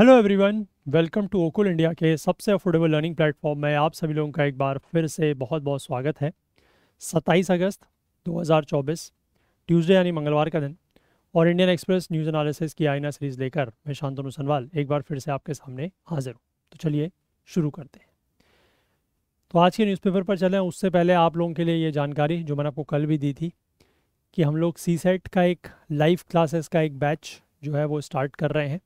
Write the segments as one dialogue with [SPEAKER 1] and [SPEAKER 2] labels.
[SPEAKER 1] Hello everyone welcome to ओकुल India के सबसे अफोर्डेबल लर्निंग प्लेटफॉर्म में आप सभी लोगों का एक बार फिर से बहुत बहुत स्वागत है 27 अगस्त 2024 ट्यूसडे यानी मंगलवार का दिन और इंडियन एक्सप्रेस न्यूज़ एनालिसिस की आईना सीरीज़ लेकर मैं शांतनु सनवाल एक बार फिर से आपके सामने हाजिर हूँ तो चलिए शुरू करते हैं तो आज के न्यूज़पेपर पर चलें उससे पहले आप लोगों के लिए ये जानकारी जो मैंने आपको कल भी दी थी कि हम लोग सी का एक लाइव क्लासेस का एक बैच जो है वो स्टार्ट कर रहे हैं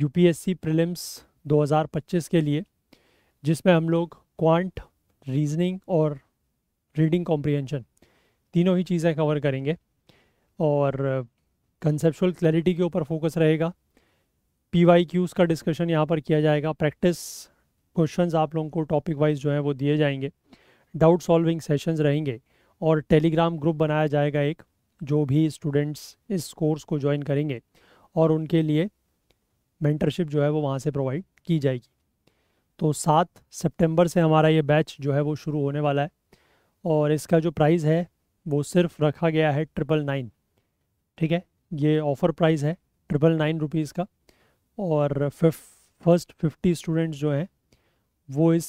[SPEAKER 1] यूपीएससी प्रीलिम्स 2025 के लिए जिसमें हम लोग क्वांट रीजनिंग और रीडिंग कॉम्प्रिहेंशन तीनों ही चीज़ें कवर करेंगे और कंसेप्शुअल क्लैरिटी के ऊपर फोकस रहेगा पी वाई क्यूज़ का डिस्कशन यहाँ पर किया जाएगा प्रैक्टिस क्वेश्चंस आप लोगों को टॉपिक वाइज जो है वो दिए जाएंगे डाउट सॉल्विंग सेशंस रहेंगे और टेलीग्राम ग्रुप बनाया जाएगा एक जो भी स्टूडेंट्स इस कोर्स को ज्वाइन करेंगे और उनके लिए मेंटरशिप जो है वो वहाँ से प्रोवाइड की जाएगी तो सात सितंबर से हमारा ये बैच जो है वो शुरू होने वाला है और इसका जो प्राइस है वो सिर्फ रखा गया है ट्रिपल नाइन ठीक है ये ऑफ़र प्राइस है ट्रिपल नाइन रुपीज़ का और फिफ फर्स्ट फिफ्टी स्टूडेंट्स जो हैं वो इस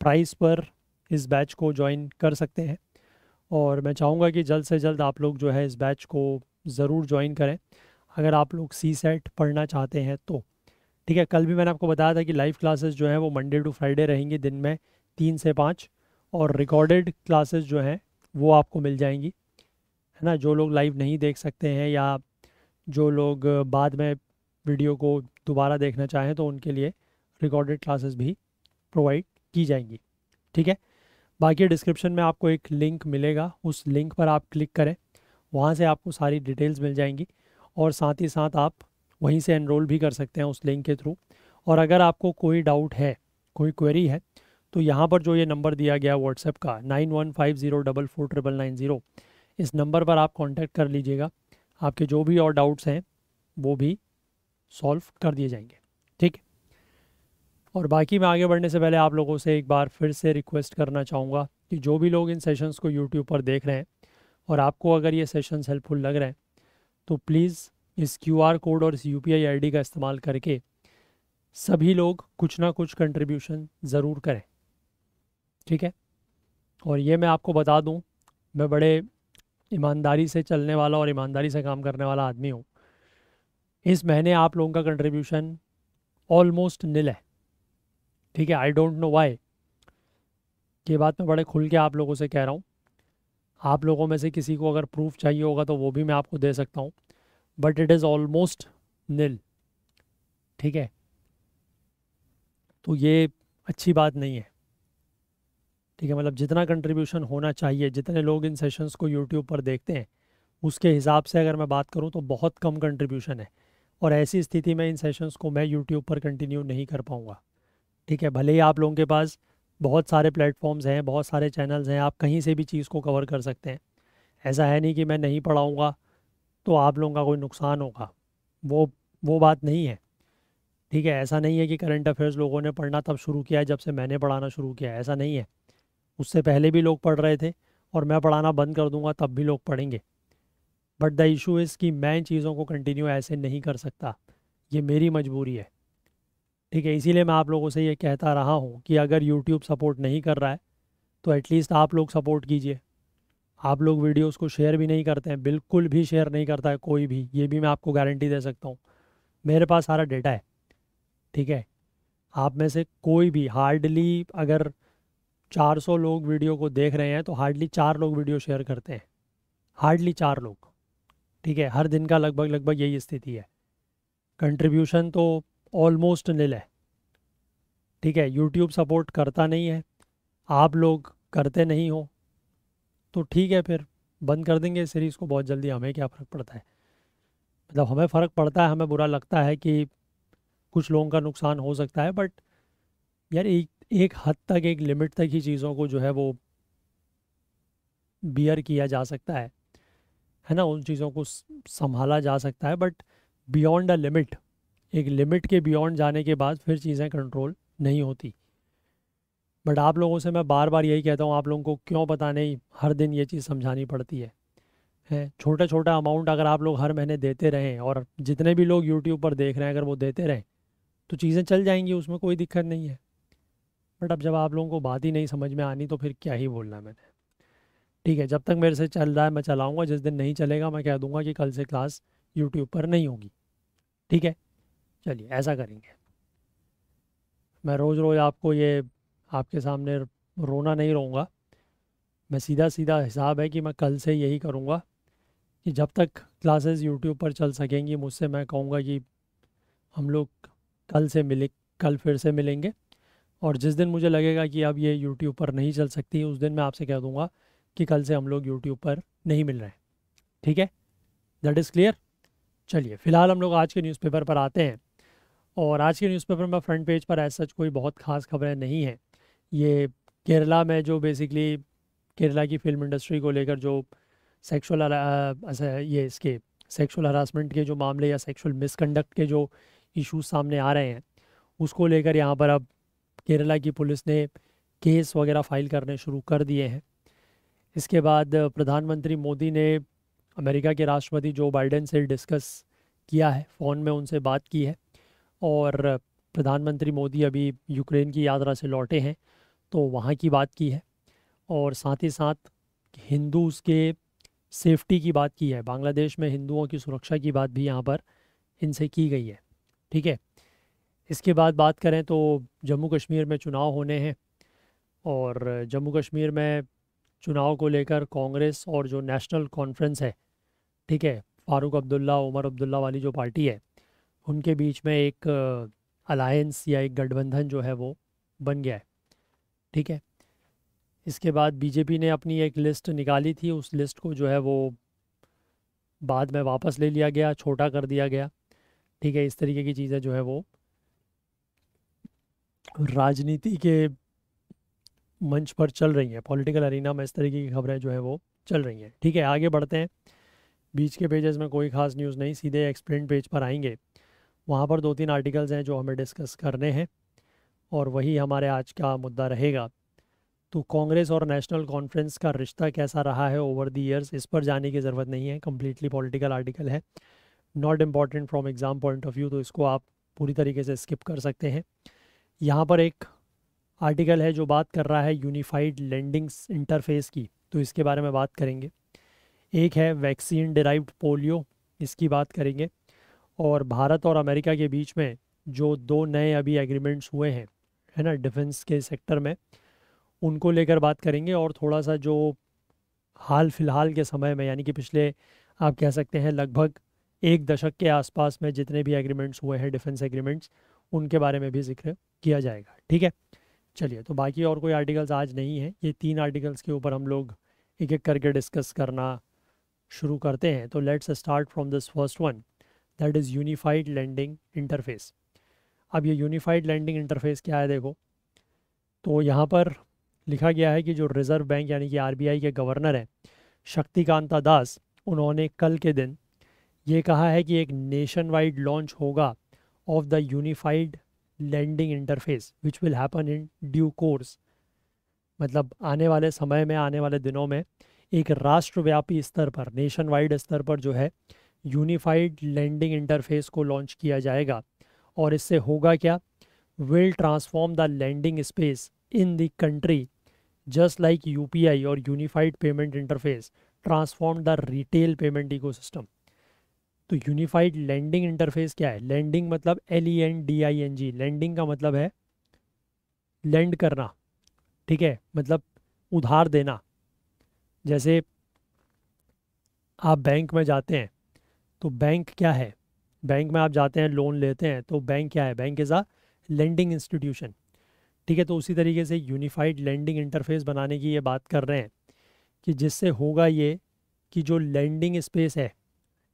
[SPEAKER 1] प्राइस पर इस बैच को ज्वाइन कर सकते हैं और मैं चाहूँगा कि जल्द से जल्द आप लोग जो है इस बैच को ज़रूर ज्वाइन करें अगर आप लोग सी सेट पढ़ना चाहते हैं तो ठीक है कल भी मैंने आपको बताया था कि लाइव क्लासेस जो हैं वो मंडे टू फ्राइडे रहेंगी दिन में तीन से पाँच और रिकॉर्डेड क्लासेस जो हैं वो आपको मिल जाएंगी है ना जो लोग लाइव नहीं देख सकते हैं या जो लोग बाद में वीडियो को दोबारा देखना चाहें तो उनके लिए रिकॉर्डेड क्लासेस भी प्रोवाइड की जाएंगी ठीक है बाकी डिस्क्रिप्शन में आपको एक लिंक मिलेगा उस लिंक पर आप क्लिक करें वहाँ से आपको सारी डिटेल्स मिल जाएंगी और साथ ही साथ आप वहीं से एनरोल भी कर सकते हैं उस लिंक के थ्रू और अगर आपको कोई डाउट है कोई क्वेरी है तो यहाँ पर जो ये नंबर दिया गया व्हाट्सएप का nine one five zero double four triple nine zero इस नंबर पर आप कांटेक्ट कर लीजिएगा आपके जो भी और डाउट्स हैं वो भी सॉल्व कर दिए जाएंगे ठीक है और बाकी मैं आगे बढ़ने से पहले आप लोगों से एक बार फिर से रिक्वेस्ट करना चाहूँगा कि जो भी लोग इन सेशंस को यूट्यूब पर देख रहे हैं और आपको अगर ये सेशंस हेल्पफुल लग रहे हैं तो प्लीज़ इस क्यू आर कोड और इस U P I I D का इस्तेमाल करके सभी लोग कुछ ना कुछ कंट्रीब्यूशन ज़रूर करें ठीक है और ये मैं आपको बता दूं मैं बड़े ईमानदारी से चलने वाला और ईमानदारी से काम करने वाला आदमी हूँ इस महीने आप लोगों का कंट्रीब्यूशन ऑलमोस्ट निल है ठीक है आई डोंट नो वाई ये बात मैं बड़े खुल के आप लोगों से कह रहा हूँ आप लोगों में से किसी को अगर प्रूफ चाहिए होगा तो वो भी मैं आपको दे सकता हूँ but it is almost nil ठीक है तो ये अच्छी बात नहीं है ठीक है मतलब जितना कंट्रीब्यूशन होना चाहिए जितने लोग इन सेशंस को यूट्यूब पर देखते हैं उसके हिसाब से अगर मैं बात करूँ तो बहुत कम कंट्रीब्यूशन है और ऐसी स्थिति में इन सेशंस को मैं यूट्यूब पर कंटिन्यू नहीं कर पाऊंगा ठीक है भले ही आप लोगों के पास बहुत सारे प्लेटफॉर्म्स हैं बहुत सारे चैनल्स हैं आप कहीं से भी चीज़ को कवर कर सकते हैं ऐसा है नहीं कि मैं नहीं पढ़ाऊँगा तो आप लोगों का कोई नुकसान होगा वो वो बात नहीं है ठीक है ऐसा नहीं है कि करंट अफेयर्स लोगों ने पढ़ना तब शुरू किया है जब से मैंने पढ़ाना शुरू किया है ऐसा नहीं है उससे पहले भी लोग पढ़ रहे थे और मैं पढ़ाना बंद कर दूंगा तब भी लोग पढ़ेंगे बट द इशू इज़ कि मैं चीज़ों को कंटिन्यू ऐसे नहीं कर सकता ये मेरी मजबूरी है ठीक है इसीलिए मैं आप लोगों से ये कहता रहा हूँ कि अगर यूट्यूब सपोर्ट नहीं कर रहा है तो एटलीस्ट आप लोग सपोर्ट कीजिए आप लोग वीडियोस को शेयर भी नहीं करते हैं बिल्कुल भी शेयर नहीं करता है कोई भी ये भी मैं आपको गारंटी दे सकता हूँ मेरे पास सारा डेटा है ठीक है आप में से कोई भी हार्डली अगर 400 लोग वीडियो को देख रहे हैं तो हार्डली चार लोग वीडियो शेयर करते हैं हार्डली चार लोग ठीक है हर दिन का लगभग लगभग यही स्थिति है कंट्रीब्यूशन तो ऑलमोस्ट निल है ठीक है यूट्यूब सपोर्ट करता नहीं है आप लोग करते नहीं हो तो ठीक है फिर बंद कर देंगे सीरीज़ को बहुत जल्दी हमें क्या फ़र्क पड़ता है मतलब हमें फ़र्क पड़ता है हमें बुरा लगता है कि कुछ लोगों का नुकसान हो सकता है बट यार एक एक हद तक एक लिमिट तक ही चीज़ों को जो है वो बियर किया जा सकता है है ना उन चीज़ों को संभाला जा सकता है बट बियॉन्ड अ लिमिट एक लिमिट के बियॉन्ड जाने के बाद फिर चीज़ें कंट्रोल नहीं होती बट आप लोगों से मैं बार बार यही कहता हूँ आप लोगों को क्यों पता नहीं हर दिन ये चीज़ समझानी पड़ती है है छोटा छोटा अमाउंट अगर आप लोग हर महीने देते रहें और जितने भी लोग यूट्यूब पर देख रहे हैं अगर वो देते रहें तो चीज़ें चल जाएंगी उसमें कोई दिक्कत नहीं है बट अब जब आप लोगों को बात ही नहीं समझ में आनी तो फिर क्या ही बोलना मैंने ठीक है जब तक मेरे से चल रहा है मैं चलाऊँगा जिस दिन नहीं चलेगा मैं कह दूँगा कि कल से क्लास यूट्यूब पर नहीं होगी ठीक है चलिए ऐसा करेंगे मैं रोज़ रोज़ आपको ये आपके सामने रोना नहीं रहूँगा मैं सीधा सीधा हिसाब है कि मैं कल से यही करूँगा कि जब तक क्लासेस यूट्यूब पर चल सकेंगी मुझसे मैं कहूँगा कि हम लोग कल से मिले कल फिर से मिलेंगे और जिस दिन मुझे लगेगा कि अब ये यूट्यूब पर नहीं चल सकती उस दिन मैं आपसे कह दूँगा कि कल से हम लोग यूट्यूब पर नहीं मिल रहे हैं ठीक है दैट इज़ क्लियर चलिए फ़िलहाल हम लोग आज के न्यूज़पेपर पर आते हैं और आज के न्यूज़पेपर में फ्रंट पेज पर ऐसा कोई बहुत खास खबरें नहीं हैं ये केरला में जो बेसिकली केरला की फिल्म इंडस्ट्री को लेकर जो सेक्सुअल ये इसके सेक्सुअल हरासमेंट के जो मामले या सेक्सुअल मिसकंडक्ट के जो इश्यूज सामने आ रहे हैं उसको लेकर यहाँ पर अब केरला की पुलिस ने केस वगैरह फाइल करने शुरू कर दिए हैं इसके बाद प्रधानमंत्री मोदी ने अमेरिका के राष्ट्रपति जो बाइडेन से डिस्कस किया है फ़ोन में उनसे बात की है और प्रधानमंत्री मोदी अभी यूक्रेन की यात्रा से लौटे हैं तो वहाँ की बात की है और साथ ही साथ हिंदूज़ के सेफ्टी की बात की है बांग्लादेश में हिंदुओं की सुरक्षा की बात भी यहाँ पर इनसे की गई है ठीक है इसके बाद बात करें तो जम्मू कश्मीर में चुनाव होने हैं और जम्मू कश्मीर में चुनाव को लेकर कांग्रेस और जो नेशनल कॉन्फ्रेंस है ठीक है फारूक अब्दुल्ला उमर अब्दुल्ला वाली जो पार्टी है उनके बीच में एक अलायंस या एक गठबंधन जो है वो बन गया है ठीक है इसके बाद बीजेपी ने अपनी एक लिस्ट निकाली थी उस लिस्ट को जो है वो बाद में वापस ले लिया गया छोटा कर दिया गया ठीक है इस तरीके की चीज़ें जो है वो राजनीति के मंच पर चल रही हैं पॉलिटिकल अरिना में इस तरीके की खबरें जो है वो चल रही हैं ठीक है आगे बढ़ते हैं बीच के पेजेस में कोई खास न्यूज़ नहीं सीधे एक्सप्लेन पेज पर आएंगे वहाँ पर दो तीन आर्टिकल्स हैं जो हमें डिस्कस करने हैं और वही हमारे आज का मुद्दा रहेगा तो कांग्रेस और नेशनल कॉन्फ्रेंस का रिश्ता कैसा रहा है ओवर द ईयर्स इस पर जाने की ज़रूरत नहीं है कम्प्लीटली पॉलिटिकल आर्टिकल है not important from exam point of view तो इसको आप पूरी तरीके से स्किप कर सकते हैं यहाँ पर एक आर्टिकल है जो बात कर रहा है यूनिफाइड लैंडिंग्स इंटरफेस की तो इसके बारे में बात करेंगे एक है वैक्सीन डिराइव्ड पोलियो इसकी बात करेंगे और भारत और अमेरिका के बीच में जो दो नए अभी एग्रीमेंट्स हुए हैं है ना डिफेंस के सेक्टर में उनको लेकर बात करेंगे और थोड़ा सा जो हाल फिलहाल के समय में यानी कि पिछले आप कह सकते हैं लगभग एक दशक के आसपास में जितने भी एग्रीमेंट्स हुए हैं डिफेंस एग्रीमेंट्स उनके बारे में भी जिक्र किया जाएगा ठीक है चलिए तो बाकी और कोई आर्टिकल्स आज नहीं है ये तीन आर्टिकल्स के ऊपर हम लोग एक एक करके डिस्कस करना शुरू करते हैं तो let's start from this first one that is unified lending interface अब ये यूनिफाइड लैंडिंग इंटरफेस क्या है देखो तो यहाँ पर लिखा गया है कि जो रिज़र्व बैंक यानी कि आरबीआई के गवर्नर हैं शक्तिकांता दास उन्होंने कल के दिन ये कहा है कि एक नेशन वाइड लॉन्च होगा of the unified lending interface which will happen in due course मतलब आने वाले समय में आने वाले दिनों में एक राष्ट्रव्यापी स्तर पर नेशन वाइड स्तर पर जो है यूनिफाइड लैंडिंग इंटरफेस को लॉन्च किया जाएगा और इससे होगा क्या will transform the lending space in the country just like UPI और unified payment interface transform the retail payment ecosystem तो यूनिफाइड लैंडिंग इंटरफेस क्या है लैंडिंग मतलब L E N D I N G lending का मतलब है land करना ठीक है मतलब उधार देना जैसे आप बैंक में जाते हैं तो बैंक क्या है बैंक में आप जाते हैं लोन लेते हैं तो बैंक क्या है bank is a lending institution ठीक है तो उसी तरीके से यूनिफाइड लैंडिंग इंटरफेस बनाने की ये बात कर रहे हैं कि जिससे होगा ये कि जो लैंडिंग स्पेस है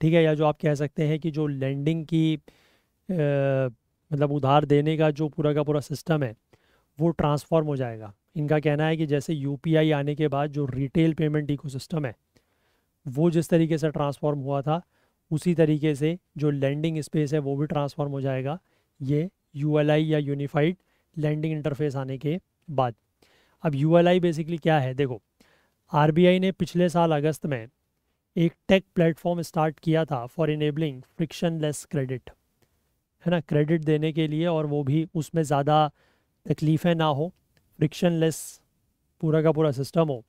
[SPEAKER 1] ठीक है या जो आप कह सकते हैं कि जो लैंडिंग की आ, मतलब उधार देने का जो पूरा का पूरा सिस्टम है वो ट्रांसफॉर्म हो जाएगा इनका कहना है कि जैसे यूपीआई आने के बाद जो रिटेल पेमेंट इकोसिस्टम है वो जिस तरीके से ट्रांसफॉर्म हुआ था उसी तरीके से जो लैंडिंग स्पेस है वो भी ट्रांसफॉर्म हो जाएगा ये यू या यूनिफाइड लैंडिंग इंटरफेस आने के बाद अब यू बेसिकली क्या है देखो आर ने पिछले साल अगस्त में एक टेक प्लेटफॉर्म स्टार्ट किया था फॉर इनेबलिंग लेस क्रेडिट है ना क्रेडिट देने के लिए और वो भी उसमें ज़्यादा तकलीफ़ें ना हो लेस पूरा का पूरा सिस्टम हो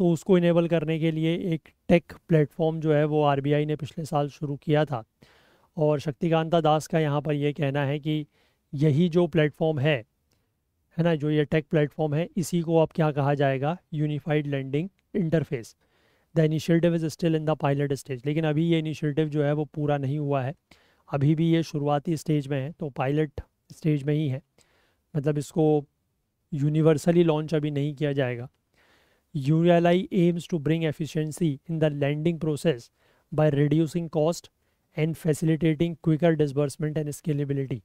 [SPEAKER 1] तो उसको इनेबल करने के लिए एक टेक प्लेटफॉर्म जो है वो आरबीआई ने पिछले साल शुरू किया था और शक्तिकांता दास का यहाँ पर यह कहना है कि यही जो प्लेटफॉर्म है है ना जो ये टेक प्लेटफॉर्म है इसी को अब क्या कहा जाएगा unified lending interface the initiative is still in the pilot stage लेकिन अभी ये इनिशिएटिव जो है वो पूरा नहीं हुआ है अभी भी ये शुरुआती स्टेज में है तो पायलट स्टेज में ही है मतलब इसको यूनिवर्सली लॉन्च अभी नहीं किया जाएगा ULI aims to bring efficiency in the lending process by reducing cost and facilitating quicker disbursement and scalability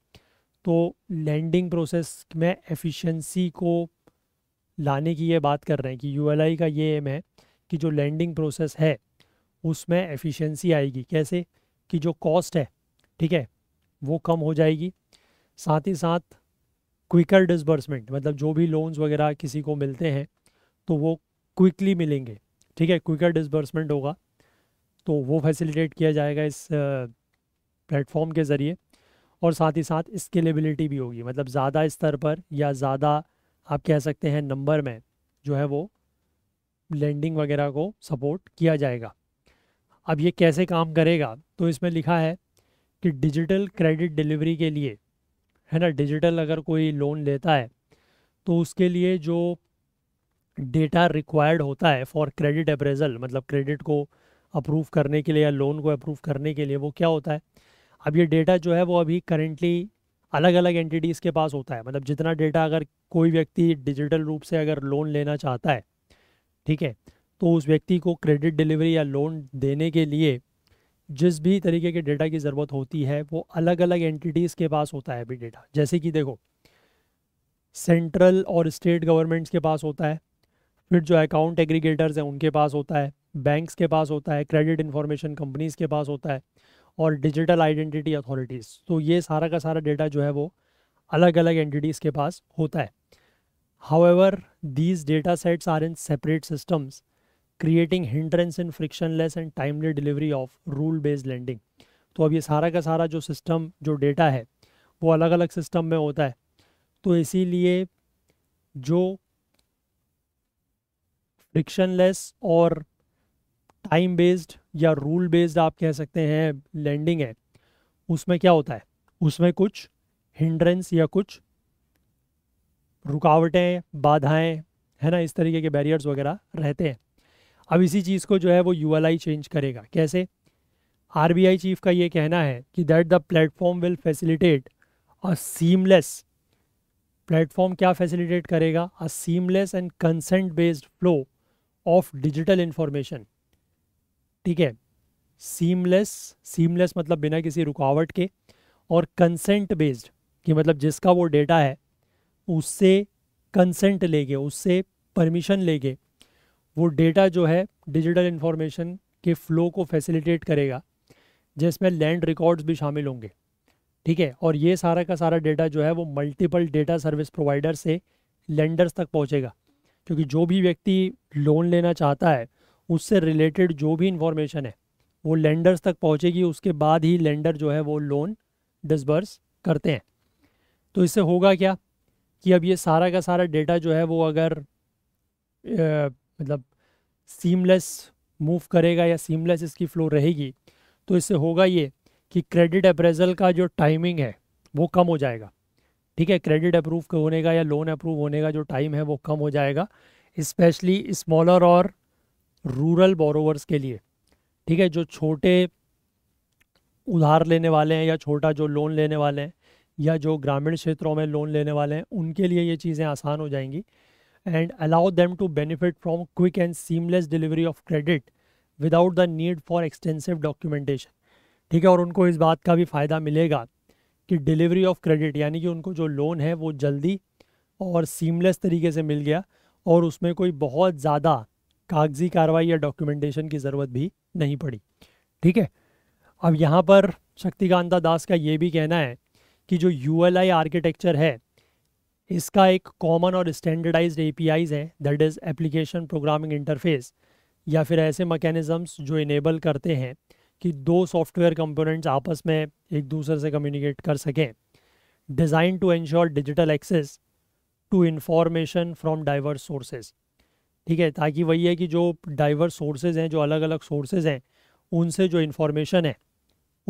[SPEAKER 1] तो लैंडिंग प्रोसेस में एफिशिएंसी को लाने की ये बात कर रहे हैं कि यू का ये एम है कि जो लैंडिंग प्रोसेस है उसमें एफिशिएंसी आएगी कैसे कि जो कॉस्ट है ठीक है वो कम हो जाएगी साथ ही साथ क्विकर डिसबर्समेंट मतलब जो भी लोन्स वगैरह किसी को मिलते हैं तो वो क्विकली मिलेंगे ठीक है क्विकर डिसबर्समेंट होगा तो वो फैसिलिटेट किया जाएगा इस प्लेटफॉर्म के ज़रिए और साथ ही साथ स्केलेबिलिटी भी होगी मतलब ज़्यादा स्तर पर या ज़्यादा आप कह सकते हैं नंबर में जो है वो लैंडिंग वगैरह को सपोर्ट किया जाएगा अब ये कैसे काम करेगा तो इसमें लिखा है कि डिजिटल क्रेडिट डिलीवरी के लिए है ना डिजिटल अगर कोई लोन लेता है तो उसके लिए जो डेटा रिक्वायर्ड होता है फॉर क्रेडिट अप्रेजल मतलब क्रेडिट को अप्रूव करने के लिए या लोन को अप्रूव करने के लिए वो क्या होता है अब ये डेटा जो है वो अभी करेंटली अलग अलग एंटिटीज़ के पास होता है मतलब जितना डेटा अगर कोई व्यक्ति डिजिटल रूप से अगर लोन लेना चाहता है ठीक है तो उस व्यक्ति को क्रेडिट डिलीवरी या लोन देने के लिए जिस भी तरीके के डेटा की ज़रूरत होती है वो अलग अलग एंटिटीज़ के पास होता है अभी डेटा जैसे कि देखो सेंट्रल और स्टेट गवर्नमेंट्स के पास होता है फिर जो अकाउंट एग्रीगेटर्स हैं उनके पास होता है बैंक्स के पास होता है क्रेडिट इन्फॉर्मेशन कंपनीज के पास होता है और डिजिटल आइडेंटिटी अथॉरिटीज़ तो ये सारा का सारा डेटा जो है वो अलग अलग एंटिटीज़ के पास होता है these data sets are in separate systems creating hindrance in frictionless and timely delivery of rule based lending तो अब ये सारा का सारा जो सिस्टम जो डेटा है वो अलग अलग सिस्टम में होता है तो इसीलिए जो फ्रिक्शनलेस और टाइम बेस्ड या रूल बेस्ड आप कह सकते हैं लैंडिंग है उसमें क्या होता है उसमें कुछ हिंड्रेंस या कुछ रुकावटें बाधाएं है ना इस तरीके के बैरियर्स वगैरह रहते हैं अब इसी चीज़ को जो है वो यू चेंज करेगा कैसे आरबीआई चीफ का ये कहना है कि that the platform will facilitate a seamless platform क्या फैसिलिटेट करेगा a seamless and consent based flow of digital information ठीक है सीमलेस सीमलेस मतलब बिना किसी रुकावट के और कंसेंट बेस्ड कि मतलब जिसका वो डेटा है उससे कंसेंट लेके उससे परमिशन लेके वो डेटा जो है डिजिटल इन्फॉर्मेशन के फ्लो को फैसिलिटेट करेगा जिसमें लैंड रिकॉर्ड्स भी शामिल होंगे ठीक है और ये सारा का सारा डेटा जो है वो मल्टीपल डेटा सर्विस प्रोवाइडर से लैंडर्स तक पहुँचेगा क्योंकि जो भी व्यक्ति लोन लेना चाहता है उससे रिलेटेड जो भी इन्फॉर्मेशन है वो लेंडर्स तक पहुंचेगी उसके बाद ही लेंडर जो है वो लोन डिसबर्स करते हैं तो इससे होगा क्या कि अब ये सारा का सारा डेटा जो है वो अगर ए, मतलब सीमलेस मूव करेगा या सीमलेस इसकी फ्लो रहेगी तो इससे होगा ये कि क्रेडिट अप्रेजल का जो टाइमिंग है वो कम हो जाएगा ठीक है क्रेडिट अप्रूव होने का या लोन अप्रूव होने का जो टाइम है वो कम हो जाएगा इस्पेशली स्मॉलर और रूरल बोरोवर्स के लिए ठीक है जो छोटे उधार लेने वाले हैं या छोटा जो लोन लेने वाले हैं या जो ग्रामीण क्षेत्रों में लोन लेने वाले हैं उनके लिए ये चीज़ें आसान हो जाएंगी and allow them to benefit from quick and seamless delivery of credit without the need for extensive documentation ठीक है और उनको इस बात का भी फ़ायदा मिलेगा कि डिलीवरी ऑफ क्रेडिट यानी कि उनको जो लोन है वो जल्दी और सीमलेस तरीके से मिल गया और उसमें कोई बहुत ज़्यादा कागजी कार्रवाई या डॉक्यूमेंटेशन की ज़रूरत भी नहीं पड़ी ठीक है अब यहाँ पर शक्तिकांता दास का ये भी कहना है कि जो यू आर्किटेक्चर है इसका एक कॉमन और पी आईज है that is application programming interface या फिर ऐसे मकैनिज़म्स जो इनेबल करते हैं कि दो सॉफ्टवेयर कंपोनेंट्स आपस में एक दूसरे से कम्युनिकेट कर सकें design to ensure digital access to information from diverse sources ठीक है ताकि वही है कि जो डाइवर्स सोर्सेज हैं जो अलग अलग सोर्सेज हैं उनसे जो इन्फॉर्मेशन है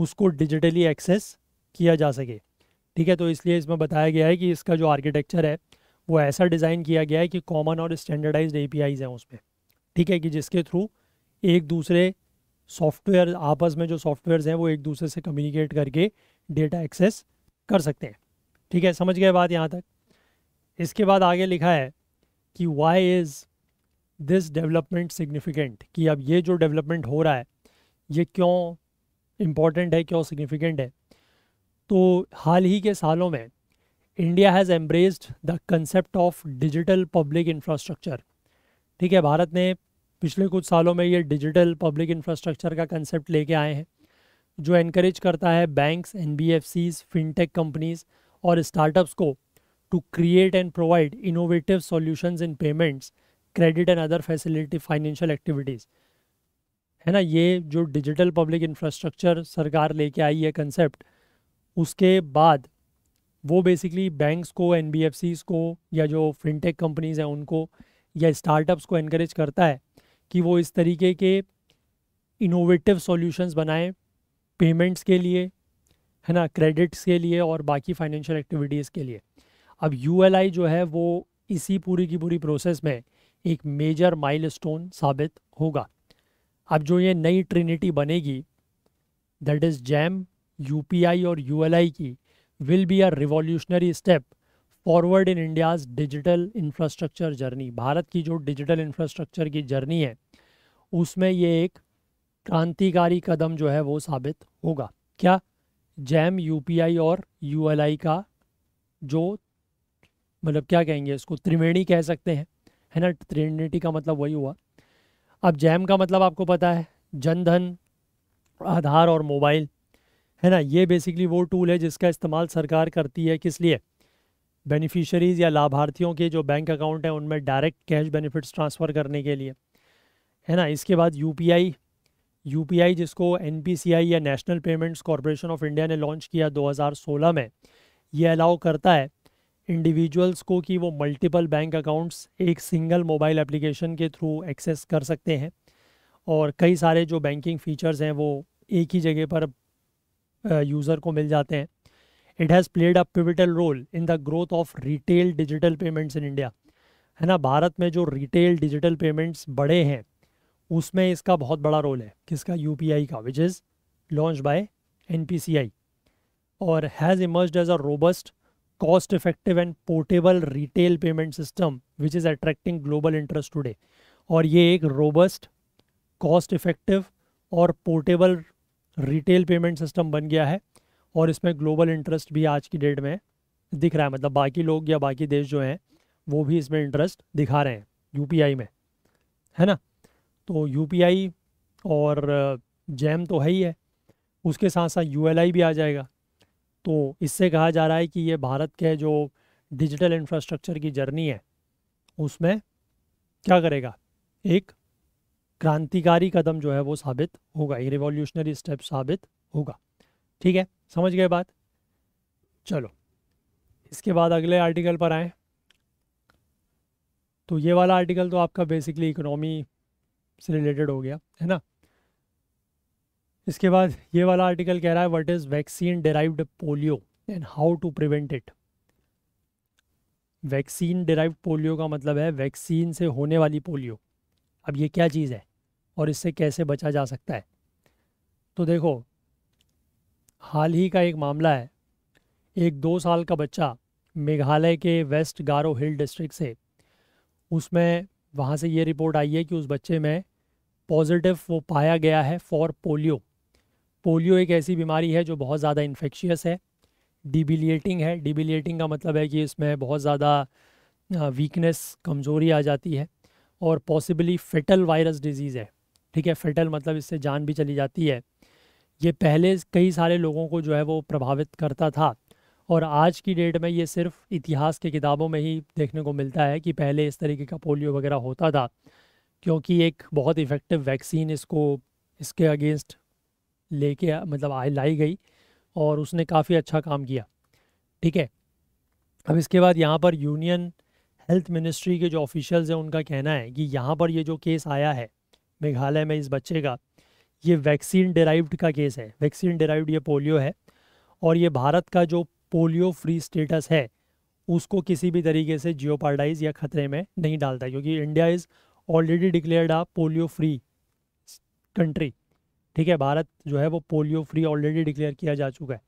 [SPEAKER 1] उसको डिजिटली एक्सेस किया जा सके ठीक है तो इसलिए इसमें बताया गया है कि इसका जो आर्किटेक्चर है वो ऐसा डिज़ाइन किया गया है कि कॉमन और स्टैंडर्डाइज्ड ए हैं उसमें ठीक है कि जिसके थ्रू एक दूसरे सॉफ्टवेयर आपस में जो सॉफ्टवेयर्स हैं वो एक दूसरे से कम्युनिकेट करके डेटा एक्सेस कर सकते हैं ठीक है समझ गए बात यहाँ तक इसके बाद आगे लिखा है कि why is this development significant कि अब ये जो डेवलपमेंट हो रहा है ये क्यों इम्पॉर्टेंट है क्यों सिग्निफिकेंट है तो हाल ही के सालों में India has embraced the concept of digital public infrastructure ठीक है भारत ने पिछले कुछ सालों में ये डिजिटल पब्लिक इंफ्रास्ट्रक्चर का कंसेप्ट लेके आए हैं जो इनक्रेज करता है बैंक्स एन फिनटेक कंपनीज और स्टार्टअप्स को to create and provide innovative solutions in payments credit and other facility financial activities है ना ये जो डिजिटल पब्लिक इंफ्रास्ट्रक्चर सरकार लेके आई है कंसेप्ट उसके बाद वो बेसिकली बैंक्स को एन को या जो फिनटेक कंपनीज हैं उनको या स्टार्टअप्स को इनक्रेज करता है कि वो इस तरीके के इनोवेटिव सॉल्यूशंस बनाएं पेमेंट्स के लिए है ना क्रेडिट्स के लिए और बाकी फाइनेंशियल एक्टिविटीज़ के लिए अब यू जो है वो इसी पूरी की पूरी प्रोसेस में एक मेजर माइलस्टोन साबित होगा अब जो ये नई ट्रिनिटी बनेगी दैट इज़ जैम यूपीआई और यूएलआई की will be a revolutionary step forward in India's digital infrastructure journey Bharat की जो डिजिटल इंफ्रास्ट्रक्चर की जर्नी है उसमें ये एक क्रांतिकारी कदम जो है वो साबित होगा क्या जैम यूपीआई और यूएलआई का जो मतलब क्या कहेंगे इसको त्रिवेणी कह सकते हैं है ना त्रिवेणी का मतलब वही हुआ अब जैम का मतलब आपको पता है जनधन आधार और मोबाइल है ना ये बेसिकली वो टूल है जिसका इस्तेमाल सरकार करती है किस लिए बेनिफिशरीज़ या लाभार्थियों के जो बैंक अकाउंट हैं उनमें डायरेक्ट कैश बेनिफिट्स ट्रांसफ़र करने के लिए है ना इसके बाद U P I U P I जिसको एन पी सी आई या National Payments Corporation of India ने लॉन्च किया 2016 में ये अलाउ करता है इंडिविजुअल्स को कि वो मल्टीपल बैंक अकाउंट्स एक सिंगल मोबाइल एप्लीकेशन के थ्रू एक्सेस कर सकते हैं और कई सारे जो बैंकिंग फीचर्स हैं वो एक ही जगह पर यूज़र को मिल जाते हैं it has played a pivotal role in the growth of retail digital payments in India है ना भारत में जो रिटेल डिजिटल पेमेंट्स बड़े हैं उसमें इसका बहुत बड़ा रोल है किसका यू पी आई का which is launch by N P C I और has emerge as a robust cost effective and portable retail payment system which is attracting global interest today और ये एक रोबस्ट कॉस्ट इफेक्टिव और portable retail payment system बन गया है और इसमें ग्लोबल इंटरेस्ट भी आज की डेट में दिख रहा है मतलब बाकी लोग या बाकी देश जो हैं वो भी इसमें इंटरेस्ट दिखा रहे हैं यू में है ना तो यू और जैम तो है ही है उसके साथ साथ यू भी आ जाएगा तो इससे कहा जा रहा है कि ये भारत के जो डिजिटल इंफ्रास्ट्रक्चर की जर्नी है उसमें क्या करेगा एक क्रांतिकारी कदम जो है वो साबित होगा एक रिवॉल्यूशनरी स्टेप साबित होगा ठीक है समझ गए बात चलो इसके बाद अगले आर्टिकल पर आए तो ये वाला आर्टिकल तो आपका बेसिकली इकोनॉमी से रिलेटेड हो गया है ना इसके बाद ये वाला आर्टिकल कह रहा है what is vaccine derived polio and how to prevent it vaccine derived polio का मतलब है वैक्सीन से होने वाली पोलियो अब ये क्या चीज़ है और इससे कैसे बचा जा सकता है तो देखो हाल ही का एक मामला है एक दो साल का बच्चा मेघालय के वेस्ट गारो हिल डिस्ट्रिक्ट से उसमें वहाँ से ये रिपोर्ट आई है कि उस बच्चे में पॉजिटिव वो पाया गया है फॉर पोलियो पोलियो एक ऐसी बीमारी है जो बहुत ज़्यादा इन्फेक्शियस है डिबिलिएटिंग है डिबिलिएटिंग का मतलब है कि इसमें बहुत ज़्यादा वीकनेस कमज़ोरी आ जाती है और पॉसिबली फेटल वायरस डिजीज़ है ठीक है फेटल मतलब इससे जान भी चली जाती है ये पहले कई सारे लोगों को जो है वो प्रभावित करता था और आज की डेट में ये सिर्फ इतिहास के किताबों में ही देखने को मिलता है कि पहले इस तरीके का पोलियो वगैरह होता था क्योंकि एक बहुत इफ़ेक्टिव वैक्सीन इसको इसके अगेंस्ट लेके मतलब लाई गई और उसने काफ़ी अच्छा काम किया ठीक है अब इसके बाद यहाँ पर यूनियन हेल्थ मिनिस्ट्री के जो ऑफिशियल्स हैं उनका कहना है कि यहाँ पर ये जो केस आया है मेघालय में इस बच्चे का ये वैक्सीन डिराइव्ड का केस है वैक्सीन डिराइव्ड ये पोलियो है और ये भारत का जो पोलियो फ्री स्टेटस है उसको किसी भी तरीके से जियो या खतरे में नहीं डालता क्योंकि India is already declared a polio free country ठीक है भारत जो है वो पोलियो फ्री ऑलरेडी डिक्लेयर किया जा चुका है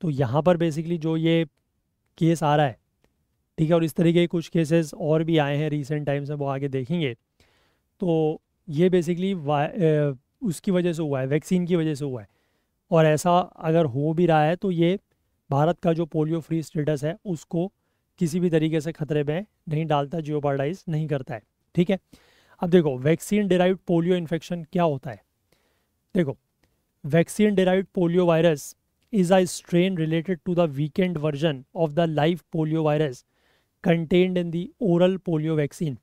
[SPEAKER 1] तो यहाँ पर बेसिकली जो ये केस आ रहा है ठीक है और इस तरीके के कुछ केसेस और भी आए हैं रिसेंट टाइम्स में वो आगे देखेंगे तो ये बेसिकली उसकी वजह से हुआ है वैक्सीन की वजह से हुआ है और ऐसा अगर हो भी रहा है तो ये भारत का जो पोलियो फ्री स्टेटस है उसको किसी भी तरीके से खतरे में नहीं डालता जियोपार्डाइज नहीं करता है ठीक है अब देखो वैक्सीन डिराइव पोलियो इन्फेक्शन क्या होता है देखो vaccine derive polio virus is a strain related to the weakened version of the live polio virus contained in the oral polio vaccine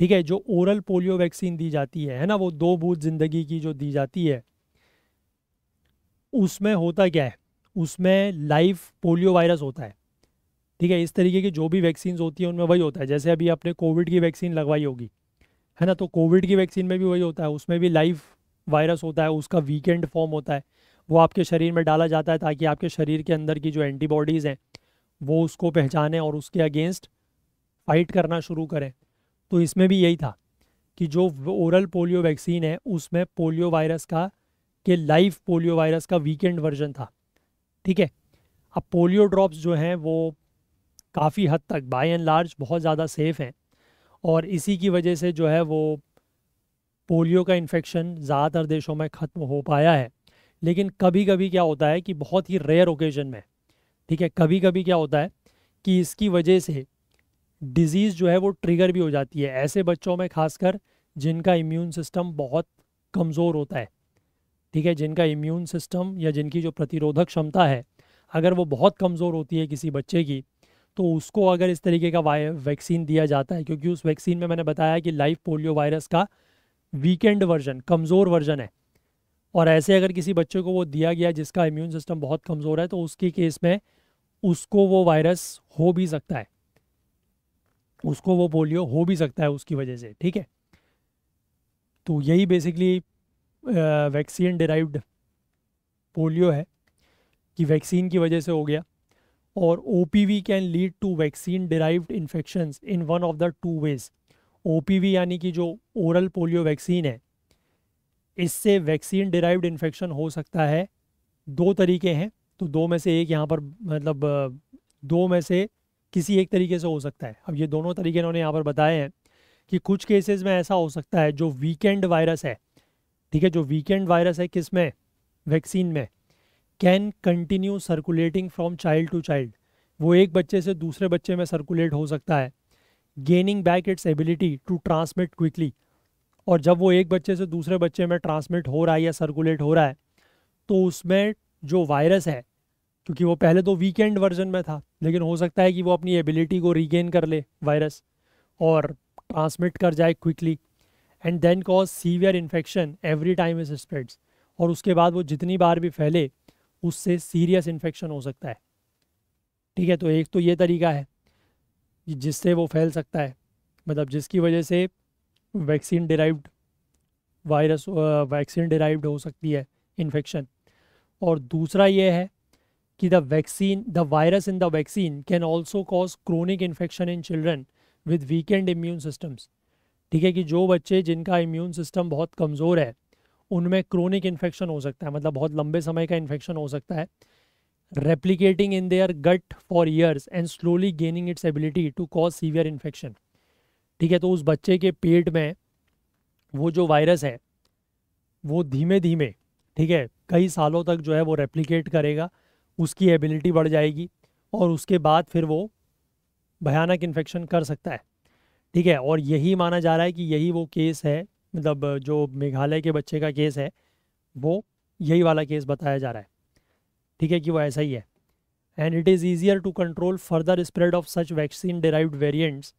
[SPEAKER 1] ठीक है जो ओरल पोलियो वैक्सीन दी जाती है है ना वो दो बूथ ज़िंदगी की जो दी जाती है उसमें होता क्या है उसमें लाइव पोलियो वायरस होता है ठीक है इस तरीके की जो भी वैक्सीन होती है उनमें वही होता है जैसे अभी आपने कोविड की वैक्सीन लगवाई होगी है ना तो कोविड की वैक्सीन में भी वही होता है उसमें भी लाइव वायरस होता है उसका वीकेंड फॉर्म होता है वो आपके शरीर में डाला जाता है ताकि आपके शरीर के अंदर की जो एंटीबॉडीज़ हैं वो उसको पहचानें और उसके अगेंस्ट फाइट करना शुरू करें तो इसमें भी यही था कि जो ओरल पोलियो वैक्सीन है उसमें पोलियो वायरस का के लाइव पोलियो वायरस का वीकेंड वर्जन था ठीक है अब पोलियो ड्रॉप्स जो हैं वो काफ़ी हद तक बाय एंड लार्ज बहुत ज़्यादा सेफ़ हैं और इसी की वजह से जो है वो पोलियो का इन्फेक्शन ज़्यादातर देशों में ख़त्म हो पाया है लेकिन कभी कभी क्या होता है कि बहुत ही रेयर ओकेजन में ठीक है कभी कभी क्या होता है कि इसकी वजह से डिजीज़ जो है वो ट्रिगर भी हो जाती है ऐसे बच्चों में खासकर जिनका इम्यून सिस्टम बहुत कमज़ोर होता है ठीक है जिनका इम्यून सिस्टम या जिनकी जो प्रतिरोधक क्षमता है अगर वो बहुत कमज़ोर होती है किसी बच्चे की तो उसको अगर इस तरीके का वैक्सीन दिया जाता है क्योंकि उस वैक्सीन में मैंने बताया कि लाइव पोलियो वायरस का वीकेंड वर्जन कमज़ोर वर्जन है और ऐसे अगर किसी बच्चे को वो दिया गया जिसका इम्यून सिस्टम बहुत कमज़ोर है तो उसके केस में उसको वो वायरस हो भी सकता है उसको वो पोलियो हो भी सकता है उसकी वजह से ठीक है तो यही बेसिकली वैक्सीन डिराइव्ड पोलियो है कि वैक्सीन की वजह से हो गया और O P V can lead to vaccine derived infection in one of the two ways O P V यानी कि जो ओरल पोलियो वैक्सीन है इससे वैक्सीन डिराइव्ड इन्फेक्शन हो सकता है दो तरीके हैं तो दो में से एक यहाँ पर मतलब दो में से किसी एक तरीके से हो सकता है अब ये दोनों तरीके इन्होंने यहाँ पर बताए हैं कि कुछ केसेस में ऐसा हो सकता है जो वीकेंड वायरस है ठीक है जो वीकेंड वायरस है किस में वैक्सीन में can continue circulating from child to child वो एक बच्चे से दूसरे बच्चे में सर्कुलेट हो सकता है gaining back its ability to transmit quickly और जब वो एक बच्चे से दूसरे बच्चे में ट्रांसमिट हो रहा है या सर्कुलेट हो रहा है तो उसमें जो वायरस है क्योंकि वो पहले तो वीकेंड वर्जन में था लेकिन हो सकता है कि वो अपनी एबिलिटी को रीगेन कर ले वायरस और ट्रांसमिट कर जाए quickly and then cause severe infection every time is spreads और उसके बाद वो जितनी बार भी फैले उससे सीरियस इन्फेक्शन हो सकता है ठीक है तो एक तो ये तरीका है जिससे वो फैल सकता है मतलब जिसकी वजह से vaccine derived virus vaccine derived हो सकती है इन्फेक्शन और दूसरा ये है कि the vaccine the virus in the vaccine can also cause chronic infection in children with weakened immune systems ठीक है कि जो बच्चे जिनका इम्यून सिस्टम बहुत कमज़ोर है उनमें क्रोनिक इन्फेक्शन हो सकता है मतलब बहुत लंबे समय का इन्फेक्शन हो सकता है replicating in their gut for years and slowly gaining its ability to cause severe infection ठीक है तो उस बच्चे के पेट में वो जो वायरस है वो धीमे धीमे ठीक है कई सालों तक जो है वो रेप्लीकेट करेगा उसकी एबिलिटी बढ़ जाएगी और उसके बाद फिर वो भयानक इन्फेक्शन कर सकता है ठीक है और यही माना जा रहा है कि यही वो केस है मतलब जो मेघालय के बच्चे का केस है वो यही वाला केस बताया जा रहा है ठीक है कि वो ऐसा ही है and it is easier to control further spread of such vaccine derived variants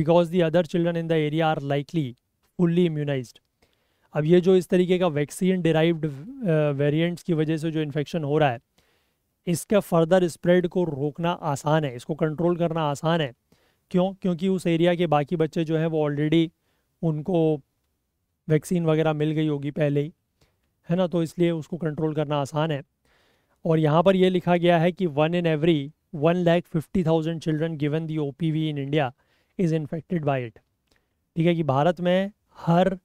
[SPEAKER 1] because the other children in the area are likely fully immunize अब ये जो इस तरीके का वैक्सीन डिराइव्ड वेरियंट्स की वजह से जो इन्फेक्शन हो रहा है इसके फर्दर स्प्रेड को रोकना आसान है इसको कंट्रोल करना आसान है क्यों क्योंकि उस एरिया के बाकी बच्चे जो हैं वो ऑलरेडी उनको वैक्सीन वगैरह मिल गई होगी पहले ही है ना तो इसलिए उसको कंट्रोल करना आसान है और यहाँ पर यह लिखा गया है कि one in every one lakh fifty thousand children given the O P V in India is infected by it ठीक है कि भारत में हर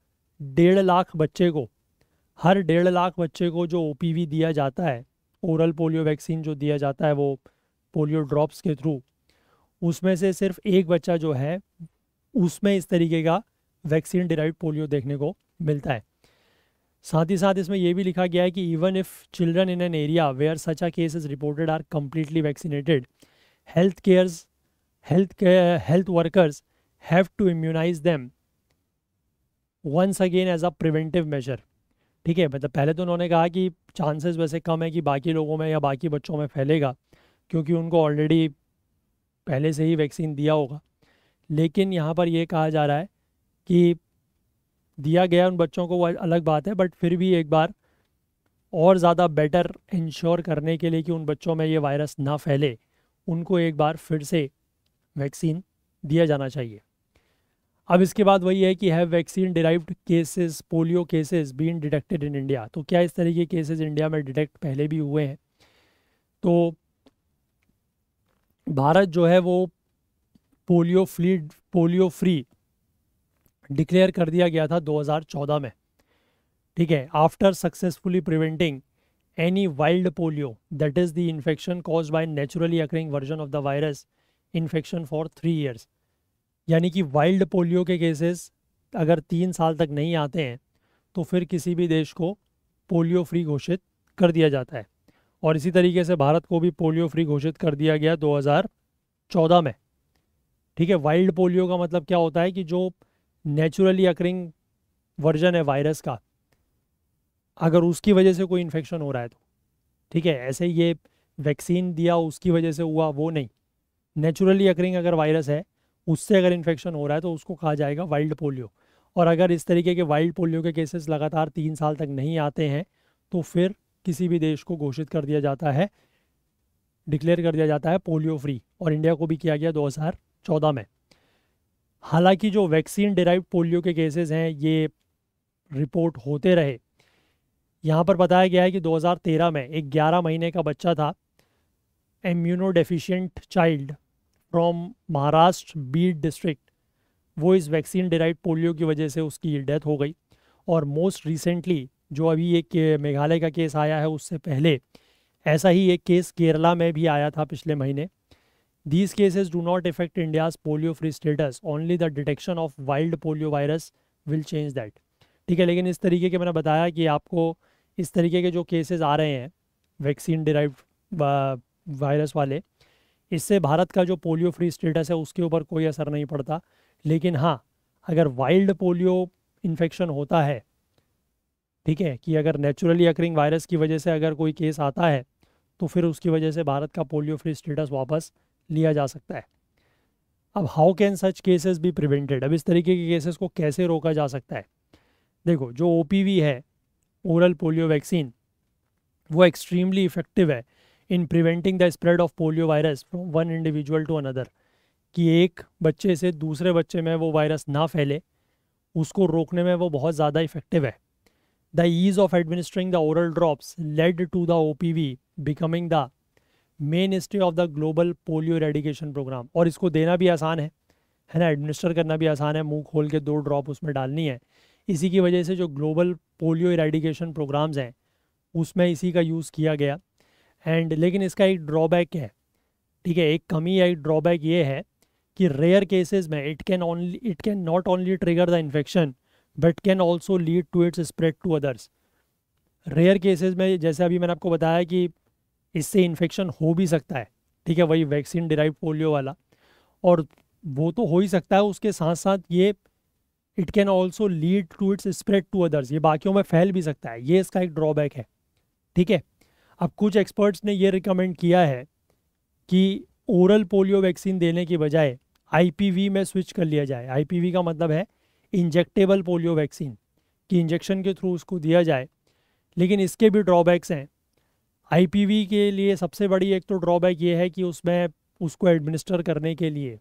[SPEAKER 1] डेढ़ लाख बच्चे को हर डेढ़ लाख बच्चे को जो ओ पी वी दिया जाता है ओरल पोलियो वैक्सीन जो दिया जाता है वो पोलियो ड्रॉप्स के थ्रू उसमें से सिर्फ एक बच्चा जो है उसमें इस तरीके का वैक्सीन डिराइव पोलियो देखने को मिलता है साथ ही साथ इसमें यह भी लिखा गया है कि even if children in an area where such a case is reported are completely vaccinated health cares health health workers have to immunize them once again as a preventive measure ठीक है मतलब पहले तो उन्होंने कहा कि चांसेस वैसे कम है कि बाकी लोगों में या बाकी बच्चों में फैलेगा क्योंकि उनको ऑलरेडी पहले से ही वैक्सीन दिया होगा लेकिन यहाँ पर यह कहा जा रहा है कि दिया गया उन बच्चों को वो अलग बात है बट फिर भी एक बार और ज़्यादा बेटर इंश्योर करने के लिए कि उन बच्चों में ये वायरस ना फैले उनको एक बार फिर से वैक्सीन दिया जाना चाहिए अब इसके बाद वही है कि have vaccine derived cases polio cases been detected in India तो क्या इस तरह के केसेस इंडिया में डिटेक्ट पहले भी हुए हैं तो भारत जो है वो polio free polio free declare कर दिया गया था 2014 में ठीक है after successfully preventing any wild polio that is the infection cause by naturally occurring version of the virus infection for three years यानी कि वाइल्ड पोलियो के केसेस अगर तीन साल तक नहीं आते हैं तो फिर किसी भी देश को पोलियो फ्री घोषित कर दिया जाता है और इसी तरीके से भारत को भी पोलियो फ्री घोषित कर दिया गया 2014 में ठीक है वाइल्ड पोलियो का मतलब क्या होता है कि जो नेचुरली अक्रिंग वर्जन है वायरस का अगर उसकी वजह से कोई इन्फेक्शन हो रहा है तो ठीक है ऐसे ये वैक्सीन दिया उसकी वजह से हुआ वो नहीं नेचुरली अक्रिंग अगर वायरस है उससे अगर इन्फेक्शन हो रहा है तो उसको कहा जाएगा वाइल्ड पोलियो और अगर इस तरीके के वाइल्ड पोलियो के केसेस लगातार तीन साल तक नहीं आते हैं तो फिर किसी भी देश को घोषित कर दिया जाता है डिक्लेयर कर दिया जाता है पोलियो फ्री और इंडिया को भी किया गया दो में हालांकि जो वैक्सीन डिराइव पोलियो के केसेस हैं ये रिपोर्ट होते रहे यहाँ पर बताया गया है कि 2013 में एक 11 महीने का बच्चा था immuno child from Maharashtra Beed district वो इस वैक्सीन डिराइव पोलियो की वजह से उसकी डेथ हो गई और मोस्ट रिसेंटली जो अभी एक मेघालय का केस आया है उससे पहले ऐसा ही एक केस केरला में भी आया था पिछले महीने these cases do not affect India's polio free status only the detection of wild polio virus will change that ठीक है लेकिन इस तरीके के मैंने बताया कि आपको इस तरीके के जो केसेस आ रहे हैं वैक्सीन डिराइव वायरस वाले इससे भारत का जो पोलियो फ्री स्टेटस है उसके ऊपर कोई असर नहीं पड़ता लेकिन हाँ अगर वाइल्ड पोलियो इन्फेक्शन होता है ठीक है कि अगर नेचुरली अक्रिंग वायरस की वजह से अगर कोई केस आता है तो फिर उसकी वजह से भारत का पोलियो फ्री स्टेटस वापस लिया जा सकता है अब how can such cases be prevented अब इस तरीके के केसेस को कैसे रोका जा सकता है देखो जो ओ है ओरल पोलियो वैक्सीन वो एक्सट्रीमली इफेक्टिव है in preventing the spread of polio virus from one individual to another कि एक बच्चे से दूसरे बच्चे में वो वायरस ना फैले उसको रोकने में वो बहुत ज़्यादा इफेक्टिव है the ease of administering the oral drops led to the O P V becoming the mainstay of the global polio eradication programme और इसको देना भी आसान है है ना एडमिनिस्टर करना भी आसान है मुंह खोल के दो ड्रॉप उसमें डालनी है इसी की वजह से जो ग्लोबल पोलियो रेडिकेशन प्रोग्राम्स हैं उसमें इसी का यूज़ किया गया एंड लेकिन इसका एक ड्रॉबैक है ठीक है एक कमी या एक ड्रॉबैक ये है कि रेयर केसेस में it can only it can not only trigger the infection but can also lead to its spread to others rare cases में जैसे अभी मैंने आपको बताया कि इससे इन्फेक्शन हो भी सकता है ठीक है वही वैक्सीन डिराइव पोलियो वाला और वो तो हो ही सकता है उसके साथ साथ ये it can also lead to its spread to others ये बाकियों में फैल भी सकता है ये इसका एक ड्रॉबैक है ठीक है अब कुछ एक्सपर्ट्स ने ये रिकमेंड किया है कि ओरल पोलियो वैक्सीन देने की बजाय आईपीवी में स्विच कर लिया जाए आईपीवी का मतलब है इंजेक्टेबल पोलियो वैक्सीन कि इंजेक्शन के थ्रू उसको दिया जाए लेकिन इसके भी ड्रॉबैक्स हैं आईपीवी के लिए सबसे बड़ी एक तो ड्रॉबैक ये है कि उसमें उसको एडमिनिस्टर करने के लिए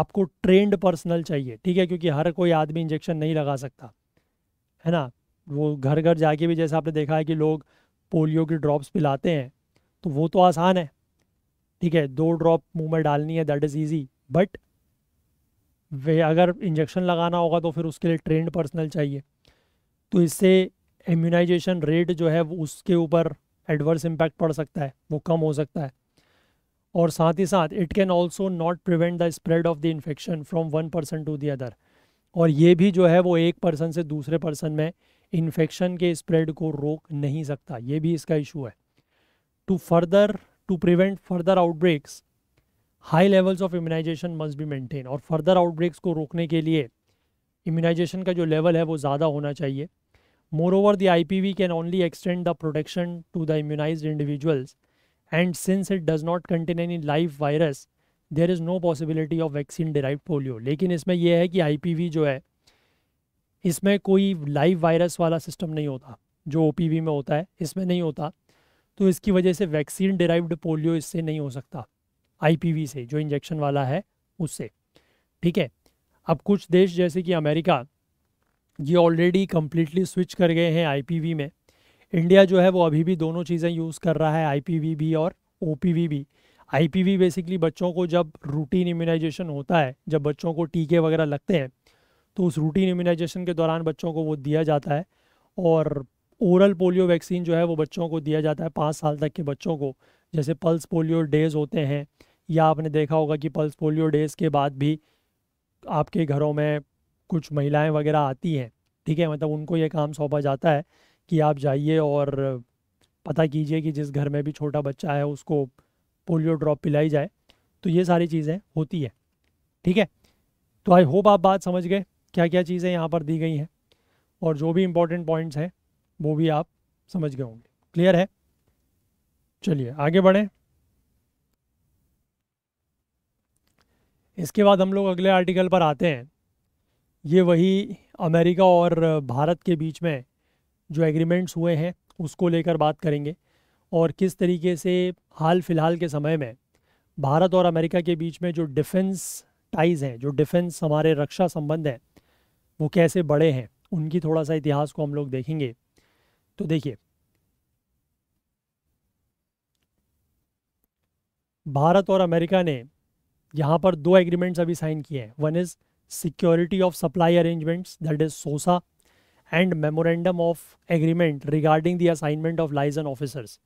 [SPEAKER 1] आपको ट्रेंड पर्सनल चाहिए ठीक है क्योंकि हर कोई आदमी इंजेक्शन नहीं लगा सकता है ना वो घर घर जाके भी जैसे आपने देखा है कि लोग पोलियो के ड्रॉप्स पिलाते हैं तो वो तो आसान है ठीक है दो ड्रॉप मुंह में डालनी है that is easy but way अगर इंजेक्शन लगाना होगा तो फिर उसके लिए ट्रेंड पर्सनल चाहिए तो इससे इम्यूनाइजेशन रेट जो है वो उसके ऊपर एडवर्स इम्पैक्ट पड़ सकता है वो कम हो सकता है और साथ ही साथ it can also not prevent the spread of the infection from one person to the other और ये भी जो है वो एक पर्सन से दूसरे पर्सन में इन्फेक्शन के स्प्रेड को रोक नहीं सकता ये भी इसका इशू है to further to prevent further outbreaks high levels of immunization must be maintain और फर्दर आउटब्रेक्स को रोकने के लिए इम्यूनाइजेशन का जो लेवल है वो ज़्यादा होना चाहिए moreover the I P V can only extend the protection to the immunize individuals and since it does not contain any live virus there is no possibility of vaccine derive polio लेकिन इसमें यह है कि आई P we जो है इसमें कोई live virus वाला सिस्टम नहीं होता जो ओ में होता है इसमें नहीं होता तो इसकी वजह से वैक्सीन डिराइव्ड पोलियो इससे नहीं हो सकता आईपीवी से जो इंजेक्शन वाला है उससे ठीक है अब कुछ देश जैसे कि अमेरिका ये ऑलरेडी कम्प्लीटली स्विच कर गए हैं आईपीवी में इंडिया जो है वो अभी भी दोनों चीज़ें यूज़ कर रहा है आईपीवी भी और ओपीवी भी आईपीवी बेसिकली बच्चों को जब रूटीन इम्यूनाइजेशन होता है जब बच्चों को टीके वगैरह लगते हैं तो उस रूटीन इम्यूनाइजेशन के दौरान बच्चों को वो दिया जाता है और ओरल पोलियो वैक्सीन जो है वो बच्चों को दिया जाता है पाँच साल तक के बच्चों को जैसे पल्स पोलियो डेज़ होते हैं या आपने देखा होगा कि पल्स पोलियो डेज़ के बाद भी आपके घरों में कुछ महिलाएं वगैरह आती हैं ठीक है मतलब उनको ये काम सौंपा जाता है कि आप जाइए और पता कीजिए कि जिस घर में भी छोटा बच्चा है उसको पोलियो ड्रॉप पिलाई जाए तो ये सारी चीज़ें होती है ठीक है तो आई होप आप बात समझ गए क्या क्या चीज़ें यहाँ पर दी गई हैं और जो भी इम्पोर्टेंट पॉइंट्स हैं वो भी आप समझ गए होंगे क्लियर है चलिए आगे बढ़ें इसके बाद हम लोग अगले आर्टिकल पर आते हैं ये वही अमेरिका और भारत के बीच में जो एग्रीमेंट्स हुए हैं उसको लेकर बात करेंगे और किस तरीके से हाल फिलहाल के समय में भारत और अमेरिका के बीच में जो डिफेंस टाइज़ हैं जो डिफेंस हमारे रक्षा संबंध हैं वो कैसे बड़े हैं उनकी थोड़ा सा इतिहास को हम लोग देखेंगे तो देखिए भारत और अमेरिका ने यहाँ पर दो एग्रीमेंट्स अभी साइन किए हैं one is security of supply arrangements that is SOSA and memorandum of agreement regarding the assignment of liaison officers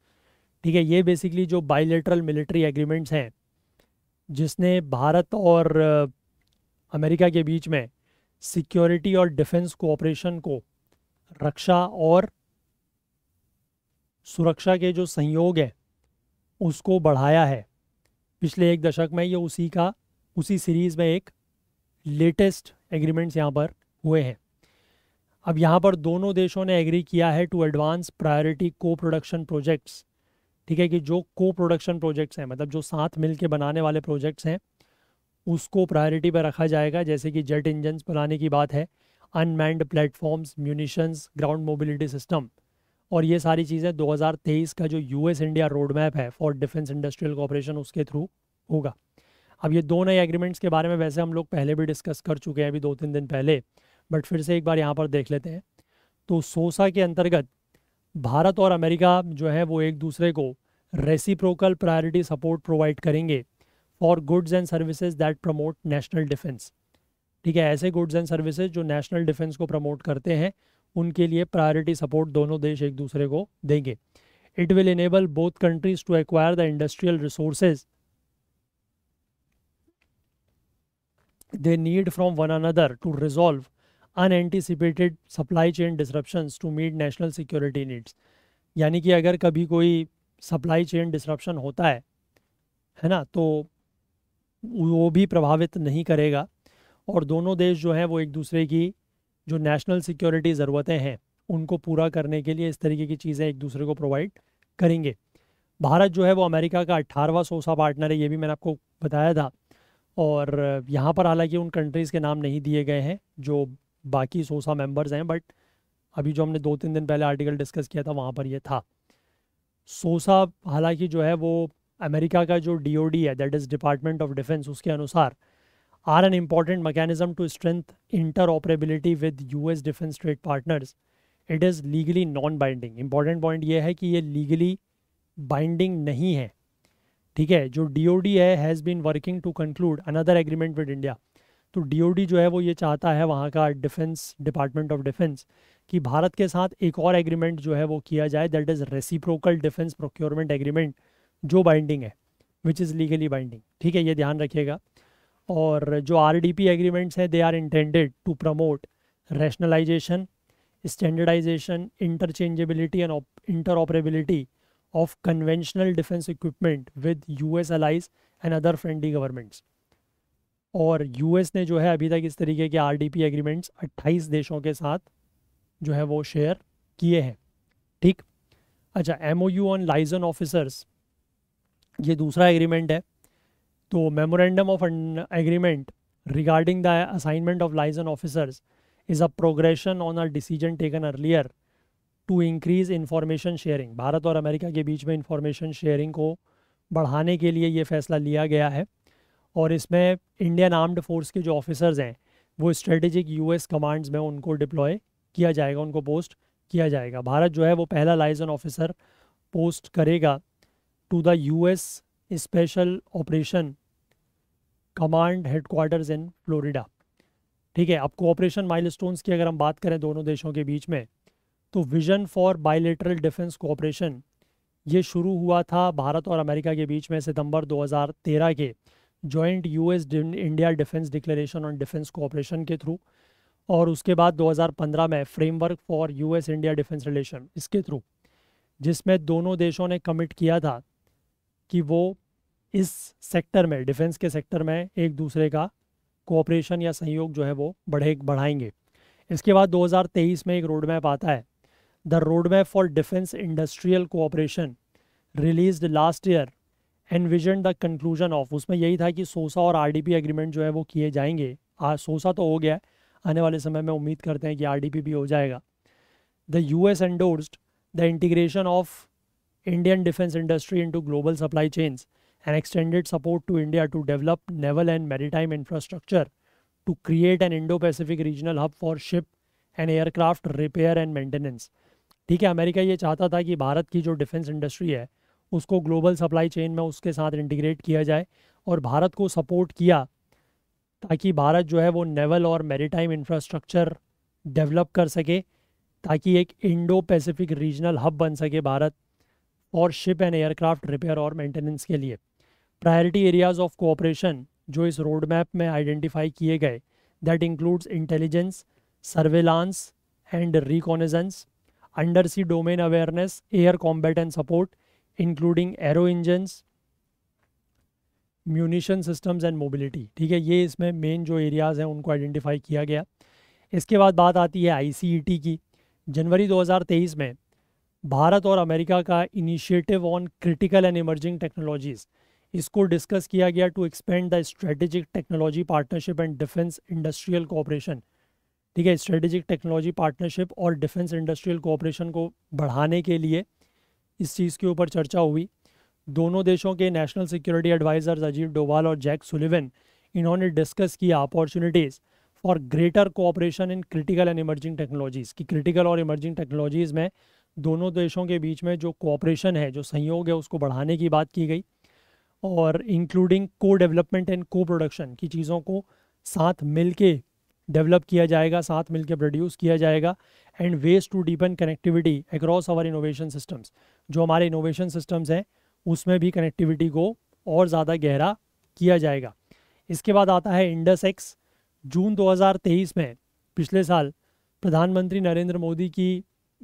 [SPEAKER 1] ठीक है ये बेसिकली जो बायोलेटरल मिलिट्री एग्रीमेंट्स हैं जिसने भारत और अमेरिका के बीच में सिक्योरिटी और डिफेंस कोऑपरेशन को रक्षा और सुरक्षा के जो संयोग है उसको बढ़ाया है पिछले एक दशक में ये उसी का उसी सीरीज़ में एक लेटेस्ट एग्रीमेंट्स यहाँ पर हुए हैं अब यहाँ पर दोनों देशों ने एग्री किया है to advance priority co production projects ठीक है कि जो को प्रोडक्शन प्रोजेक्ट्स हैं मतलब जो साथ मिल के बनाने वाले प्रोजेक्ट्स हैं उसको प्रायोरिटी पर रखा जाएगा जैसे कि जेट इंजन्स बनाने की बात है unmanned platforms munitions ground mobility system और ये सारी चीज़ें 2023 का जो यूएस इंडिया रोड मैप है फॉर डिफेंस इंडस्ट्रियल कॉपरेशन उसके थ्रू होगा अब ये दो नए एग्रीमेंट्स के बारे में वैसे हम लोग पहले भी डिस्कस कर चुके हैं अभी दो तीन दिन पहले बट फिर से एक बार यहाँ पर देख लेते हैं तो सोसा के अंतर्गत भारत और अमेरिका जो है वो एक दूसरे को रेसिप्रोकल प्रायोरिटी सपोर्ट प्रोवाइड करेंगे for goods and services that promote national defence ठीक है ऐसे गुड्स एंड सर्विसेज जो नेशनल डिफेंस को प्रमोट करते हैं उनके लिए प्रायोरिटी सपोर्ट दोनों देश एक दूसरे को देंगे it will enable both countries to acquire the industrial resources they need from one to to unanticipated supply chain disruptions to meet national security needs यानी कि अगर कभी कोई सप्लाई चेन डिसरप्शन होता है है ना तो वो भी प्रभावित नहीं करेगा और दोनों देश जो हैं वो एक दूसरे की जो नेशनल सिक्योरिटी ज़रूरतें हैं उनको पूरा करने के लिए इस तरीके की चीज़ें एक दूसरे को प्रोवाइड करेंगे भारत जो है वो अमेरिका का अट्ठारहवा सोसा पार्टनर है ये भी मैंने आपको बताया था और यहाँ पर हालांकि उन कंट्रीज़ के नाम नहीं दिए गए हैं जो बाकी सोसा मेंबर्स हैं बट अभी जो हमने दो तीन दिन पहले आर्टिकल डिस्कस किया था वहाँ पर यह था सोसा हालांकि जो है वो अमेरिका का जो डी है that is department of defence उसके अनुसार are an important mechanism to strength interoperability with U S defence trade partners it is legally non binding important point ये है कि ये लीगली बाइंडिंग नहीं है ठीक है जो डी है has been working to conclude another agreement with India तो डी जो है वो ये चाहता है वहाँ का डिफेंस डिपार्टमेंट ऑफ डिफेंस कि भारत के साथ एक और एग्रीमेंट जो है वो किया जाए that is reciprocal defence procurement agreement जो बाइंडिंग है विच इज़ लीगली बाइंडिंग ठीक है ये ध्यान रखिएगा और जो आर एग्रीमेंट्स हैं they are intended to promote rationalisation standardisation interchangeability and interoperability of conventional defence equipment with U S allies and other friendly governments और यूएस ने जो है अभी तक इस तरीके के आर एग्रीमेंट्स 28 देशों के साथ जो है वो शेयर किए हैं ठीक अच्छा एम ऑन लाइजन ऑफिसर्स ये दूसरा एग्रीमेंट है तो memorandum of agreement regarding the assignment of liaison officers is a progression on a decision taken earlier to increase information sharing Bharat और अमेरिका के बीच में इंफॉर्मेशन शेयरिंग को बढ़ाने के लिए ये फैसला लिया गया है और इसमें इंडियन आर्म्ड फोर्स के जो ऑफिसर्स हैं वो स्ट्रेटेजिक यूएस कमांड्स में उनको डिप्लॉय किया जाएगा उनको पोस्ट किया जाएगा भारत जो है वो पहला लाइजन ऑफिसर पोस्ट करेगा to the US Special Operation Command Headquarters in Florida. ठीक है आपको ऑपरेशन माइलस्टोन्स की अगर हम बात करें दोनों देशों के बीच में तो vision for bilateral defence cooperation ये शुरू हुआ था भारत और अमेरिका के बीच में सितंबर 2013 के joint US India defence declaration on defence cooperation के थ्रू और उसके बाद 2015 में framework for US India defence relation इसके थ्रू जिसमें दोनों देशों ने कमिट किया था कि वो इस सेक्टर में डिफेंस के सेक्टर में एक दूसरे का कोऑपरेशन या सहयोग जो है वो बढ़े बढ़ाएंगे इसके बाद 2023 में एक रोड मैप आता है the road map for defence industrial cooperation release last year and vision the conclusion of उसमें यही था कि सोसा और आर एग्रीमेंट जो है वो किए जाएंगे आज सोसा तो हो गया आने वाले समय में उम्मीद करते हैं कि आर भी हो जाएगा the U S endorsed the integration of Indian defense industry into global supply chains and extended support to India to develop naval and maritime infrastructure to create an Indo-Pacific regional hub for ship and aircraft repair and maintenance. ठीक है America ये चाहता था कि भारत की जो defence industry है उसको ग्लोबल सप्लाई चेन में उसके साथ इंटीग्रेट किया जाए और भारत को सपोर्ट किया ताकि भारत जो है वो नेवल और मेरीटाइम इंफ्रास्ट्रक्चर डेवलप कर सके ताकि एक इंडो पैसिफिक रीजनल हब बन सके भारत और शिप एंड एयरक्राफ्ट रिपेयर और मेंटेनेंस के लिए प्रायोरिटी एरियाज ऑफ कोऑपरेशन जो इस रोड मैप में आइडेंटिफाई किए गए that includes intelligence surveillance and undersea domain awareness air combat and support including aero engines, munition systems and mobility ठीक है ये इसमें मेन जो एरियाज़ हैं उनको आइडेंटिफाई किया गया इसके बाद बात आती है आई e की जनवरी 2023 में भारत और अमेरिका का initiative on critical and emerging technologies इसको डिस्कस किया गया to expand the strategic technology partnership and defence industrial cooperation ठीक है स्ट्रेटेजिक टेक्नोलॉजी पार्टनरशिप और डिफेंस इंडस्ट्रियल कोऑपरेशन को बढ़ाने के लिए इस चीज़ के ऊपर चर्चा हुई दोनों देशों के national security advisers Ajit Doval और जैक सुलिवन इन्होंने डिस्कस किया opportunities for greater cooperation in critical and emerging technologies की क्रिटिकल और इमर्जिंग टेक्नोलॉजीज़ में दोनों देशों के बीच में जो कोऑपरेशन है जो सहयोग है उसको बढ़ाने की बात की गई और इंक्लूडिंग को डेवलपमेंट एंड को प्रोडक्शन की चीज़ों को साथ मिल के डेवलप किया जाएगा साथ मिल के प्रोड्यूस किया जाएगा and ways to deepen connectivity across our innovation systems जो हमारे इनोवेशन सिस्टम्स हैं उसमें भी कनेक्टिविटी को और ज़्यादा गहरा किया जाएगा इसके बाद आता है इंडस एक्स जून 2023 में पिछले साल प्रधानमंत्री नरेंद्र मोदी की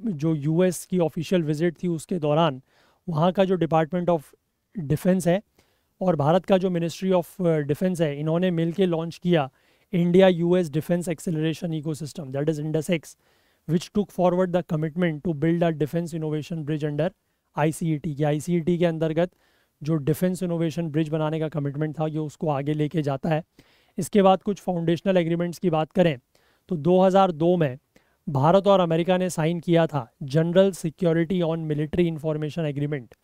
[SPEAKER 1] जो यूएस की ऑफिशियल विज़िट थी उसके दौरान वहाँ का जो डिपार्टमेंट ऑफ डिफेंस है और भारत का जो मिनिस्ट्री ऑफ डिफेंस है इन्होंने मिल लॉन्च किया India US defence acceleration ecosystem that is INDUSX which took forward the commitment to build a defence innovation bridge under iCET के टी e के अंतर्गत जो डिफेंस इनोवेशन ब्रिज बनाने का कमिटमेंट था ये उसको आगे लेके जाता है इसके बाद कुछ फाउंडेशनल एग्रीमेंट्स की बात करें तो 2002 में भारत और अमेरिका ने साइन किया था general security of military information agreement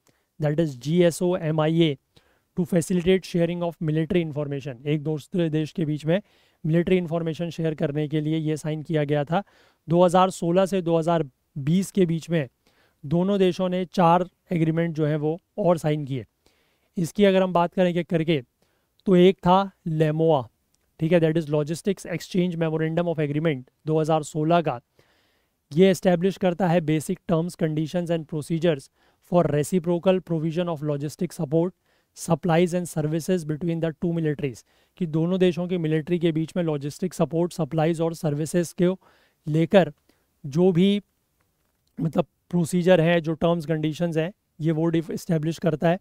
[SPEAKER 1] that is G S O M I A to facilitate sharing of military information एक दूसरे देश के बीच में मिलिट्री इंफॉर्मेशन शेयर करने के लिए ये साइन किया गया था 2016 से 2020 के बीच में दोनों देशों ने चार एग्रीमेंट जो है वो और साइन किए इसकी अगर हम बात करें करके तो एक था लेमोआ ठीक है that is logistics exchange memorandum of agreement 2016 का ये इस्टेब्लिश करता है basic terms conditions and procedures for reciprocal provision of logistic support supplies and services between the two militaries कि दोनों देशों की मिलिट्री के बीच में लॉजिस्टिक सपोर्ट सप्लाईज और सर्विसेज को लेकर जो भी मतलब प्रोसीजर है जो टर्म्स कंडीशंस हैं ये वो इस्टेब्लिश करता है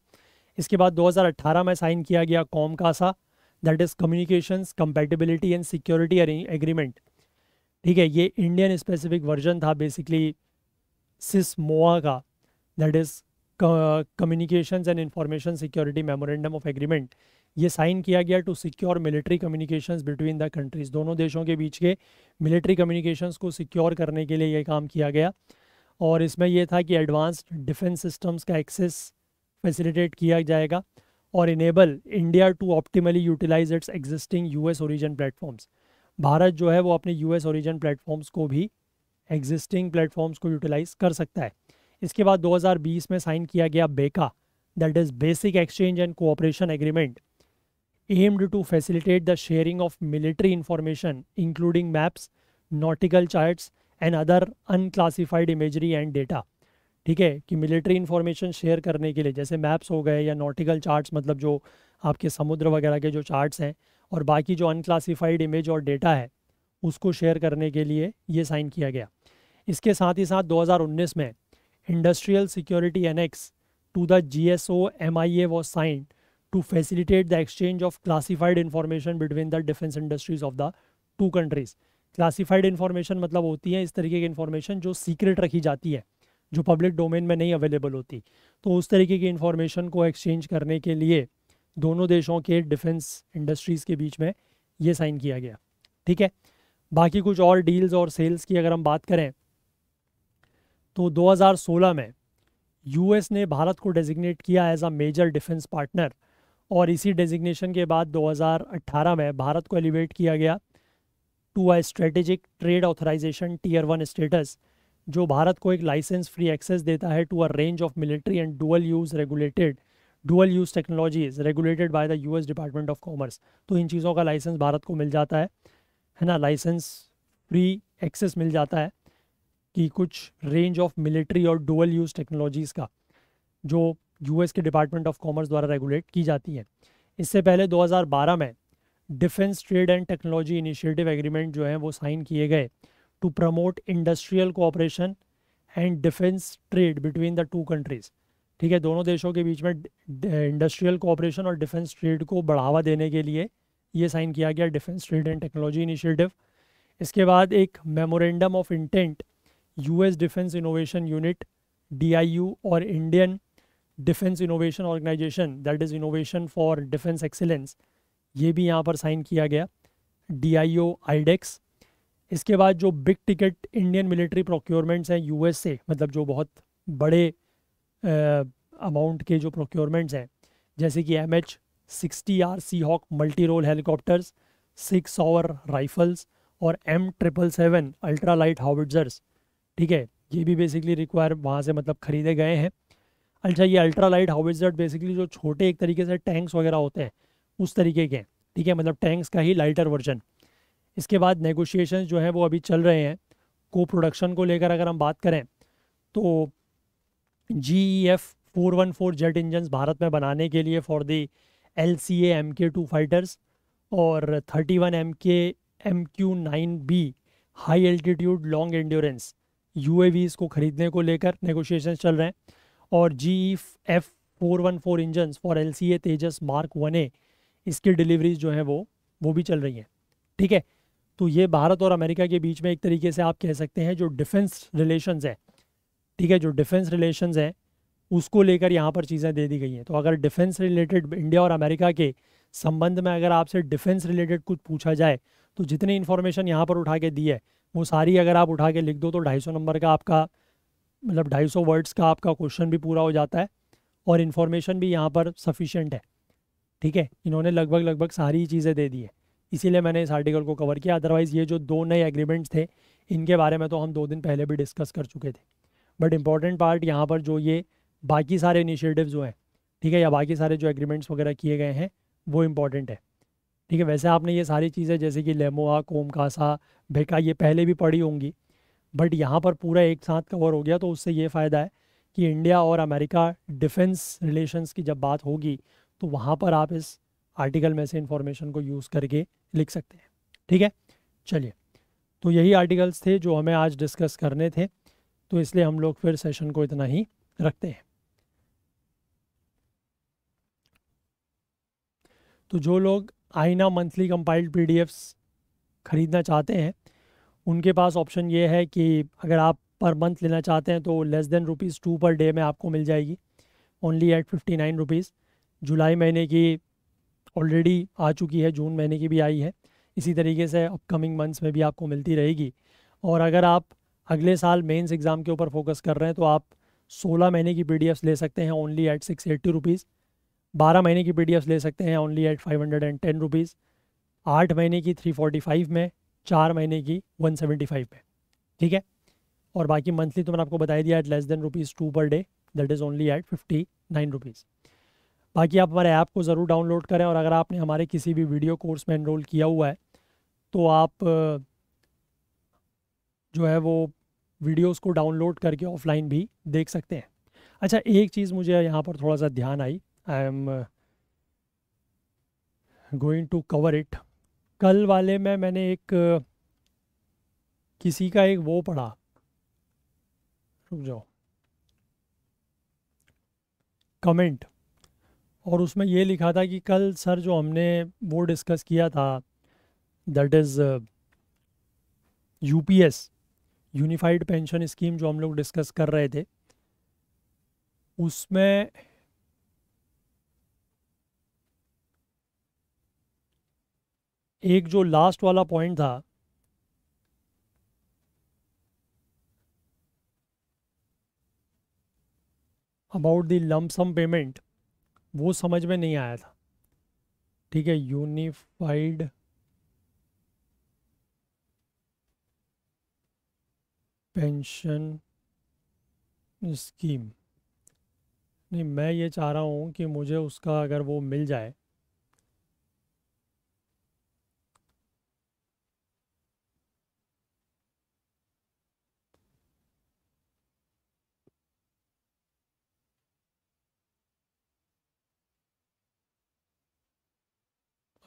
[SPEAKER 1] इसके बाद 2018 में साइन किया गया COMCASA that is communication compatibility and security agreement ठीक है ये इंडियन स्पेसिफिक वर्जन था बेसिकली सिस मोआ का that is communication and information security memorandum of agreement ये साइन किया गया to secure military communications between the countries दोनों देशों के बीच के मिलिट्री कम्युनिकेशंस को सिक्योर करने के लिए ये काम किया गया और इसमें यह था कि एडवांस्ड डिफेंस सिस्टम्स का एक्सेस फैसिलिटेट किया जाएगा और enable India to optimally utilise its existing US origin platforms Bharat जो है वो अपने यूएस ओरिजन प्लेटफॉर्म्स को भी एग्जिस्टिंग प्लेटफॉर्म्स को यूटिलाइज कर सकता है इसके बाद 2020 में साइन किया गया BECA that is basic exchange and cooperation agreement aimed to facilitate the sharing of military information including maps nautical charts and other unclassified imagery and data ठीक है कि मिलिट्री इन्फॉर्मेशन शेयर करने के लिए जैसे मैप्स हो गए या नॉटिकल चार्ट्स मतलब जो आपके समुद्र वगैरह के जो चार्ट्स हैं और बाकी जो अनक्लासिफाइड इमेज और डेटा है उसको शेयर करने के लिए ये साइन किया गया इसके साथ ही साथ 2019 में industrial security annex to the G S O M I A was sign to facilitate the exchange of classified information between the defence industries of the two countries classified information मतलब होती है इस तरीके की इन्फॉर्मेशन जो secret रखी जाती है जो पब्लिक डोमेन में नहीं अवेलेबल होती तो उस तरीके की इन्फॉर्मेशन को एक्सचेंज करने के लिए दोनों देशों के डिफेंस इंडस्ट्रीज़ के बीच में ये साइन किया गया ठीक है बाकी कुछ और डील्स और सेल्स की अगर हम बात करें तो 2016 में यूएस ने भारत को डेजिग्नेट किया as a major defence partner और इसी डेजिग्नेशन के बाद 2018 में भारत को एलिवेट किया गया to a strategic trade authorisation tier one status जो भारत को एक लाइसेंस फ्री एक्सेस देता है to a range of military and dual use regulated dual use technologies regulated by the US department of commerce तो इन चीज़ों का लाइसेंस भारत को मिल जाता है है ना लाइसेंस फ्री एक्सेस मिल जाता है कि कुछ रेंज ऑफ मिलिट्री और डुअल यूज टेक्नोलॉजीज़ का जो यूएस के डिपार्टमेंट ऑफ कॉमर्स द्वारा रेगुलेट की जाती है इससे पहले 2012 में defence trade and technology initiative agreement जो है वो साइन किए गए to promote industrial cooperation and defense trade between the two countries ठीक है दोनों देशों के बीच में इंडस्ट्रियल कोऑपरेशन और डिफेंस ट्रेड को बढ़ावा देने के लिए ये साइन किया गया defence trade and technology initiative इसके बाद एक memorandum of intent US defence innovation unit DIU और Indian defence innovation organisation that is innovation for defence excellence ये भी यहाँ पर साइन किया गया डी आई ओ आईडेक्स इसके बाद जो big ticket Indian military procurements हैं यूएसए मतलब जो बहुत बड़े अमाउंट के जो प्रोक्योरमेंट्स हैं जैसे कि M H sixty R sea hawk multi role helicopters Sig Sauer rifles और M triple seven ultra light howitzers ठीक है ये भी बेसिकली रिक्वायर वहाँ से मतलब ख़रीदे गए हैं अच्छा ये अल्ट्रा लाइट हाउविजर्ड बेसिकली जो छोटे एक तरीके से टैंक्स वगैरह होते हैं उस तरीके के ठीक है मतलब टैंक्स का ही लाइटर वर्जन इसके बाद नेगोशिएशन जो हैं वो अभी चल रहे हैं को प्रोडक्शन को लेकर अगर हम बात करें तो G E F four one four jet engine Bharat में बनाने के लिए for the L C M K two fighters और thirty one M K M Q nine B high altitude long endurance U A Vs को खरीदने को लेकर negotiation चल रहे हैं और G E F four one four engine for L C A Tejas mark one A इसकी डिलीवरीज जो हैं वो वो भी चल रही हैं ठीक है तो ये भारत और अमेरिका के बीच में एक तरीके से आप कह सकते हैं जो डिफेंस रिलेशंस है ठीक है जो डिफेंस रिलेशंस है उसको लेकर यहाँ पर चीज़ें दे दी गई हैं तो अगर डिफेंस रिलेटेड इंडिया और अमेरिका के संबंध में अगर आपसे डिफेंस रिलेटेड कुछ पूछा जाए तो जितनी इन्फॉर्मेशन यहाँ पर उठा के दी है वो सारी अगर आप उठा के लिख दो तो ढाई सौ नंबर का आपका मतलब ढाई सौ वर्ड्स का आपका क्वेश्चन भी पूरा हो जाता है और इन्फॉर्मेशन भी यहाँ पर सफिशेंट है ठीक है इन्होंने लगभग लगभग सारी चीज़ें दे दी है इसीलिए मैंने इस आर्टिकल को कवर किया अदरवाइज़ ये जो दो नए एग्रीमेंट्स थे इनके बारे में तो हम दो दिन पहले भी डिस्कस कर चुके थे बट इम्पॉर्टेंट पार्ट यहाँ पर जो ये बाकी सारे इनिशिएटिव जो हैं ठीक है या बाकी सारे जो एग्रीमेंट्स वगैरह किए गए हैं वो इम्पॉर्टेंट है ठीक है वैसे आपने ये सारी चीज़ें जैसे कि लेमोआ कोमकासा भेका ये पहले भी पढ़ी होंगी बट यहाँ पर पूरा एक साथ कवर हो गया तो उससे ये फ़ायदा है कि इंडिया और अमेरिका डिफेंस रिलेशंस की जब बात होगी तो वहाँ पर आप इस आर्टिकल में से इन्फॉर्मेशन को यूज़ करके लिख सकते हैं ठीक है चलिए तो यही आर्टिकल्स थे जो हमें आज डिस्कस करने थे तो इसलिए हम लोग फिर सेशन को इतना ही रखते हैं तो जो लोग आईना मंथली कंपाइल्ड पीडीएफ्स ख़रीदना चाहते हैं उनके पास ऑप्शन ये है कि अगर आप पर मंथ लेना चाहते हैं तो less than rupees two per day में आपको मिल जाएगी only at fifty nine rupees जुलाई महीने की ऑलरेडी आ चुकी है जून महीने की भी आई है इसी तरीके से अपकमिंग मंथ्स में भी आपको मिलती रहेगी और अगर आप अगले साल मेंस एग्ज़ाम के ऊपर फोकस कर रहे हैं तो आप 16 महीने की पी ले सकते हैं only at six eighty rupees बारह महीने की पी ले सकते हैं only at five hundred and ten rupees आठ महीने की थ्री फोर्टी फाइव में चार महीने की वन सेवेंटी फाइव में ठीक है और बाकी मंथली तो मैंने आपको बताया दिया at less than rupees two per day that is only at fifty nine rupees बाकी आप हमारे ऐप को ज़रूर डाउनलोड करें और अगर आपने हमारे किसी भी वीडियो कोर्स में एनरोल किया हुआ है तो आप जो है वो वीडियोस को डाउनलोड करके ऑफलाइन भी देख सकते हैं अच्छा एक चीज़ मुझे यहाँ पर थोड़ा सा ध्यान I I am going to cover it कल वाले में मैंने एक किसी का एक वो पढ़ा रुक जाओ कमेंट और उसमें ये लिखा था कि कल सर जो हमने वो डिस्कस किया था that is UPS unified pension scheme जो हम लोग डिस्कस कर रहे थे उसमें एक जो लास्ट वाला पॉइंट था अबाउट द लमसम पेमेंट वो समझ में नहीं आया था ठीक है यूनिफाइड पेंशन स्कीम नहीं मैं ये चाह रहा हूँ कि मुझे उसका अगर वो मिल जाए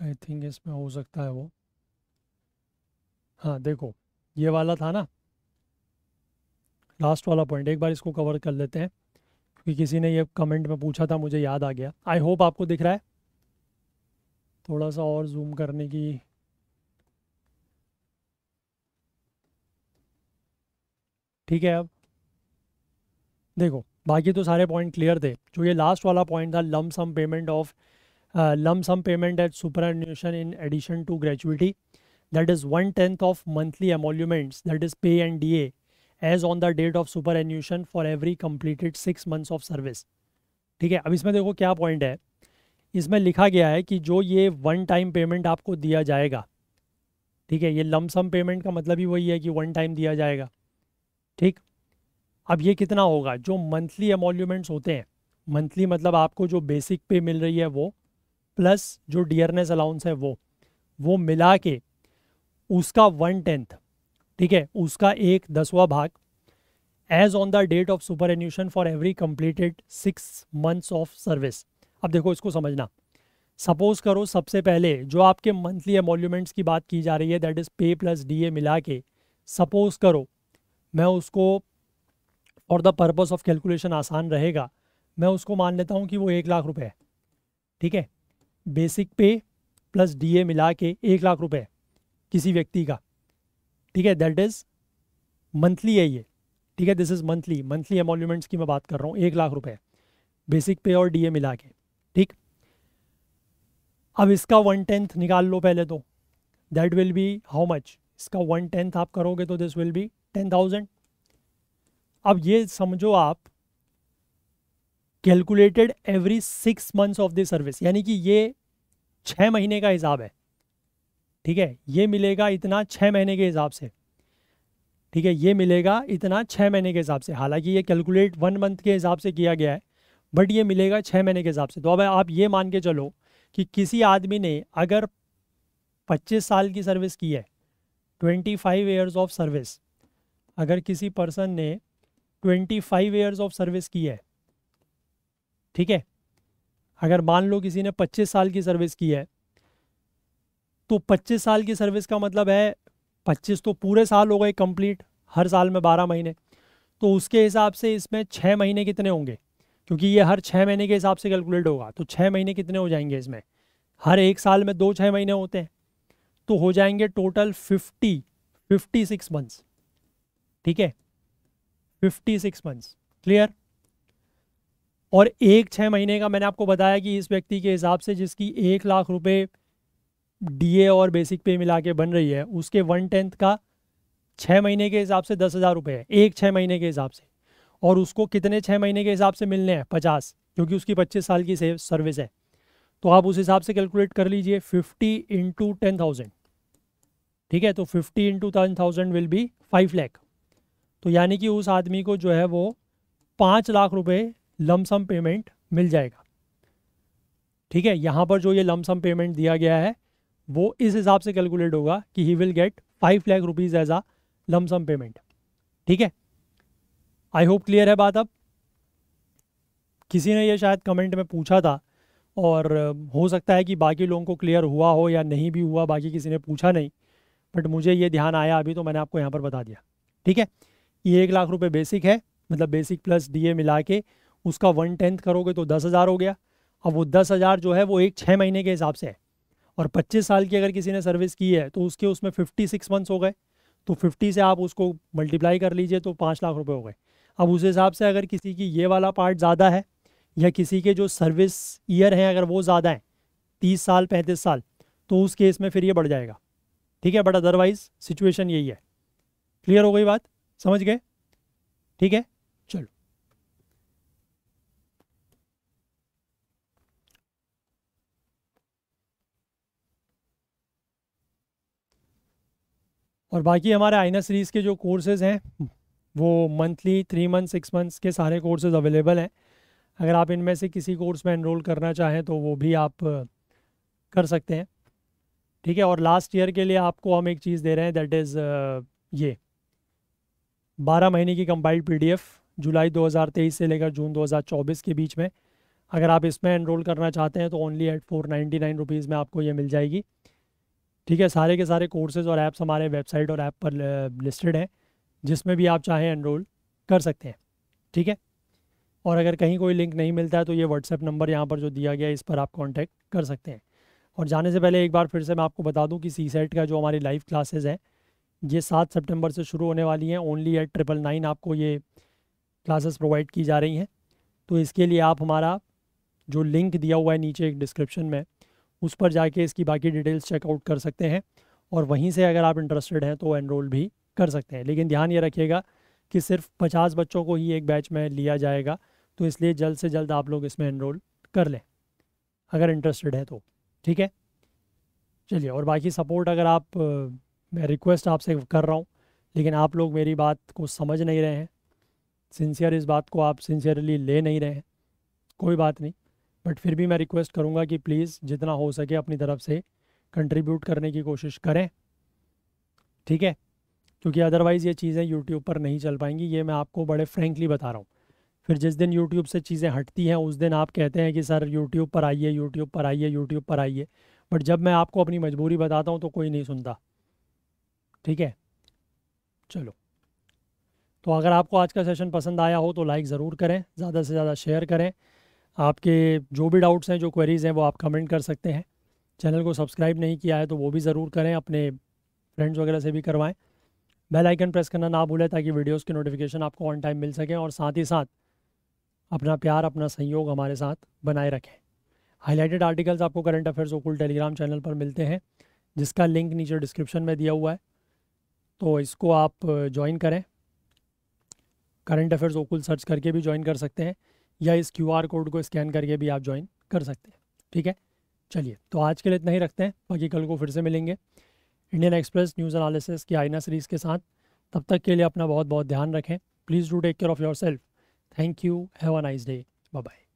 [SPEAKER 1] आई थिंक इसमें हो सकता है वो हाँ देखो ये वाला था ना लास्ट वाला पॉइंट एक बार इसको कवर कर लेते हैं क्योंकि किसी ने ये कमेंट में पूछा था मुझे याद आ गया आई होप आपको दिख रहा है थोड़ा सा और जूम करने की ठीक है अब देखो बाकी तो सारे पॉइंट क्लियर थे जो ये लास्ट वाला पॉइंट था lump sum payment of lump sum payment at superannuation in addition to gratuity that is one tenth of monthly emoluments that is pay and D as on the date of superannuation for every completed six months of service ठीक है अब इसमें देखो क्या point है इसमें लिखा गया है कि जो ये वन टाइम पेमेंट आपको दिया जाएगा ठीक है ये लम सम पेमेंट का मतलब ही वही है कि वन टाइम दिया जाएगा ठीक अब ये कितना होगा जो मंथली एमोल्यूमेंट्स होते हैं मंथली मतलब आपको जो बेसिक पे मिल रही है वो प्लस जो डियरनेस अलाउंस है वो वो मिला के उसका वन टेंथ ठीक है उसका एक दसवा भाग as on the date of superannuation for every completed six months of service अब देखो इसको समझना सपोज करो सबसे पहले जो आपके मंथली एमोल्यूमेंट्स की बात की जा रही है that is pay plus D A मिला के सपोज करो मैं उसको for the purpose of calculation आसान रहेगा मैं उसको मान लेता हूँ कि वो एक लाख रुपये है ठीक है बेसिक पे प्लस डीए मिला के एक लाख रुपए किसी व्यक्ति का ठीक है दैट इज़ मंथली है ये ठीक है this is monthly monthly emoluments की मैं बात कर रहा हूँ एक लाख रुपए बेसिक पे और डीए मिला के ठीक अब इसका वन टेंथ निकाल लो पहले तो that will be how much इसका वन टेंथ आप करोगे तो this will be ten thousand अब ये समझो आप calculated every six months of the service यानी कि ये छः महीने का हिसाब है ठीक है ये मिलेगा इतना छः महीने के हिसाब से ठीक है ये मिलेगा इतना छः महीने के हिसाब से हालांकि ये कैलकुलेट वन मंथ के हिसाब से किया गया है बट ये मिलेगा छः महीने के हिसाब से तो अब आप ये मान के चलो कि किसी आदमी ने अगर पच्चीस साल की सर्विस की है twenty five years of service अगर किसी पर्सन ने twenty five years of service की है ठीक है अगर मान लो किसी ने 25 साल की सर्विस की है तो 25 साल की सर्विस का मतलब है 25 तो पूरे साल हो गए कंप्लीट हर साल में 12 महीने तो उसके हिसाब से इसमें छः महीने कितने होंगे क्योंकि ये हर छः महीने के हिसाब से कैलकुलेट होगा तो छः महीने कितने हो जाएंगे इसमें हर एक साल में दो छः महीने होते हैं तो हो जाएंगे total fifty fifty six months ठीक है फिफ्टी सिक्स मंथ्स क्लियर और एक छः महीने का मैंने आपको बताया कि इस व्यक्ति के हिसाब से जिसकी एक लाख रुपए डीए और बेसिक पे मिला के बन रही है उसके वन टेंथ का छः महीने के हिसाब से दस हज़ार रुपये है एक छः महीने के हिसाब से और उसको कितने छः महीने के हिसाब से मिलने हैं पचास क्योंकि उसकी पच्चीस साल की सेव सर्विस है तो आप उस हिसाब से कैलकुलेट कर लीजिए फिफ्टी इंटू टेन थाउजेंड ठीक है तो fifty into ten thousand will be five lakh तो यानी कि उस आदमी को जो है वो पाँच लाख रुपये लमसम पेमेंट मिल जाएगा ठीक है यहाँ पर जो ये लमसम पेमेंट दिया गया है वो इस हिसाब से कैलकुलेट होगा कि he will get five lakh rupees as a lump sum payment ठीक है आई होप क्लियर है बात अब किसी ने ये शायद कमेंट में पूछा था और हो सकता है कि बाकी लोगों को क्लियर हुआ हो या नहीं भी हुआ बाकी किसी ने पूछा नहीं बट मुझे ये ध्यान आया अभी तो मैंने आपको यहाँ पर बता दिया ठीक है ये एक लाख रुपए बेसिक है मतलब बेसिक प्लस डीए मिला के उसका वन टेंथ करोगे तो दस हज़ार हो गया अब वो दस हज़ार जो है वो एक छः महीने के हिसाब से है और पच्चीस साल की अगर किसी ने सर्विस की है तो उसके उसमें फिफ्टी सिक्स मंथ्स हो गए तो फिफ्टी से आप उसको मल्टीप्लाई कर लीजिए तो पाँच लाख रुपये हो गए अब उस हिसाब से अगर किसी की ये वाला पार्ट ज़्यादा है या किसी के जो सर्विस ईयर हैं अगर वो ज़्यादा हैं तीस साल पैंतीस साल तो उस केस में फिर ये बढ़ जाएगा ठीक है बट अदरवाइज सिचुएशन यही है क्लियर हो गई बात समझ गए ठीक है और बाकी हमारे आइना सीरीज़ के जो कोर्सेज़ हैं वो monthly three month six months के सारे कोर्सेज़ अवेलेबल हैं अगर आप इनमें से किसी कोर्स में इनरोल करना चाहें तो वो भी आप कर सकते हैं ठीक है और लास्ट ईयर के लिए आपको हम एक चीज़ दे रहे हैं दैट इज़ ये बारह महीने की कंपाइल्ड पीडीएफ जुलाई 2023 से लेकर जून 2024 के बीच में अगर आप इसमें एनरोल करना चाहते हैं तो only at four ninety nine rupees में आपको ये मिल जाएगी ठीक है सारे के सारे कोर्सेज और ऐप्स हमारे वेबसाइट और ऐप पर लिस्टेड हैं जिसमें भी आप चाहें एनरोल कर सकते हैं ठीक है और अगर कहीं कोई लिंक नहीं मिलता है तो ये व्हाट्सएप नंबर यहाँ पर जो दिया गया है इस पर आप कॉन्टैक्ट कर सकते हैं और जाने से पहले एक बार फिर से मैं आपको बता दूँ कि सी सेट का जो हमारी लाइव क्लासेज हैं ये सात सितंबर से शुरू होने वाली हैं ओनली एट ट्रिपल नाइन आपको ये क्लासेस प्रोवाइड की जा रही हैं तो इसके लिए आप हमारा जो लिंक दिया हुआ है नीचे एक डिस्क्रिप्शन में उस पर जाके इसकी बाकी डिटेल्स चेकआउट कर सकते हैं और वहीं से अगर आप इंटरेस्टेड हैं तो एनरोल भी कर सकते हैं लेकिन ध्यान ये रखिएगा कि सिर्फ पचास बच्चों को ही एक बैच में लिया जाएगा तो इसलिए जल्द से जल्द आप लोग इसमें एनरोल कर लें अगर इंटरेस्टेड है तो ठीक है चलिए और बाकी सपोर्ट अगर आप मैं रिक्वेस्ट आपसे कर रहा हूँ लेकिन आप लोग मेरी बात को समझ नहीं रहे हैं सिंसियर इस बात को आप सिंसियरली ले नहीं रहे हैं कोई बात नहीं बट फिर भी मैं रिक्वेस्ट करूँगा कि प्लीज़ जितना हो सके अपनी तरफ से कंट्रीब्यूट करने की कोशिश करें ठीक है क्योंकि अदरवाइज़ ये चीज़ें यूट्यूब पर नहीं चल पाएंगी ये मैं आपको बड़े फ्रेंकली बता रहा हूँ फिर जिस दिन यूट्यूब से चीज़ें हटती हैं उस दिन आप कहते हैं कि सर यूट्यूब पर आइए यूट्यूब पर आइए यूट्यूब पर आइए बट जब मैं आपको अपनी मजबूरी बताता हूँ तो कोई नहीं सुनता ठीक है चलो तो अगर आपको आज का सेशन पसंद आया हो तो लाइक ज़रूर करें ज़्यादा से ज़्यादा शेयर करें आपके जो भी डाउट्स हैं जो क्वेरीज़ हैं वो आप कमेंट कर सकते हैं चैनल को सब्सक्राइब नहीं किया है तो वो भी ज़रूर करें अपने फ्रेंड्स वगैरह से भी करवाएं बेल आइकन प्रेस करना ना भूलें ताकि वीडियोस की नोटिफिकेशन आपको ऑन टाइम मिल सकें और साथ ही साथ अपना प्यार अपना सहयोग हमारे साथ बनाए रखें हाईलाइटेड आर्टिकल्स आपको करंट अफेयर्स ओकुल टेलीग्राम चैनल पर मिलते हैं जिसका लिंक नीचे डिस्क्रिप्शन में दिया हुआ है तो इसको आप ज्वाइन करें करंट अफेयर्स ओकुल सर्च करके भी ज्वाइन कर सकते हैं या इस क्यू आर कोड को स्कैन करके भी आप ज्वाइन कर सकते हैं ठीक है चलिए तो आज के लिए इतना ही रखते हैं बाकी कल को फिर से मिलेंगे इंडियन एक्सप्रेस न्यूज़ एनालिसिस की आईना सीरीज़ के साथ तब तक के लिए अपना बहुत बहुत ध्यान रखें please do take care of yourself thank you have a nice day bye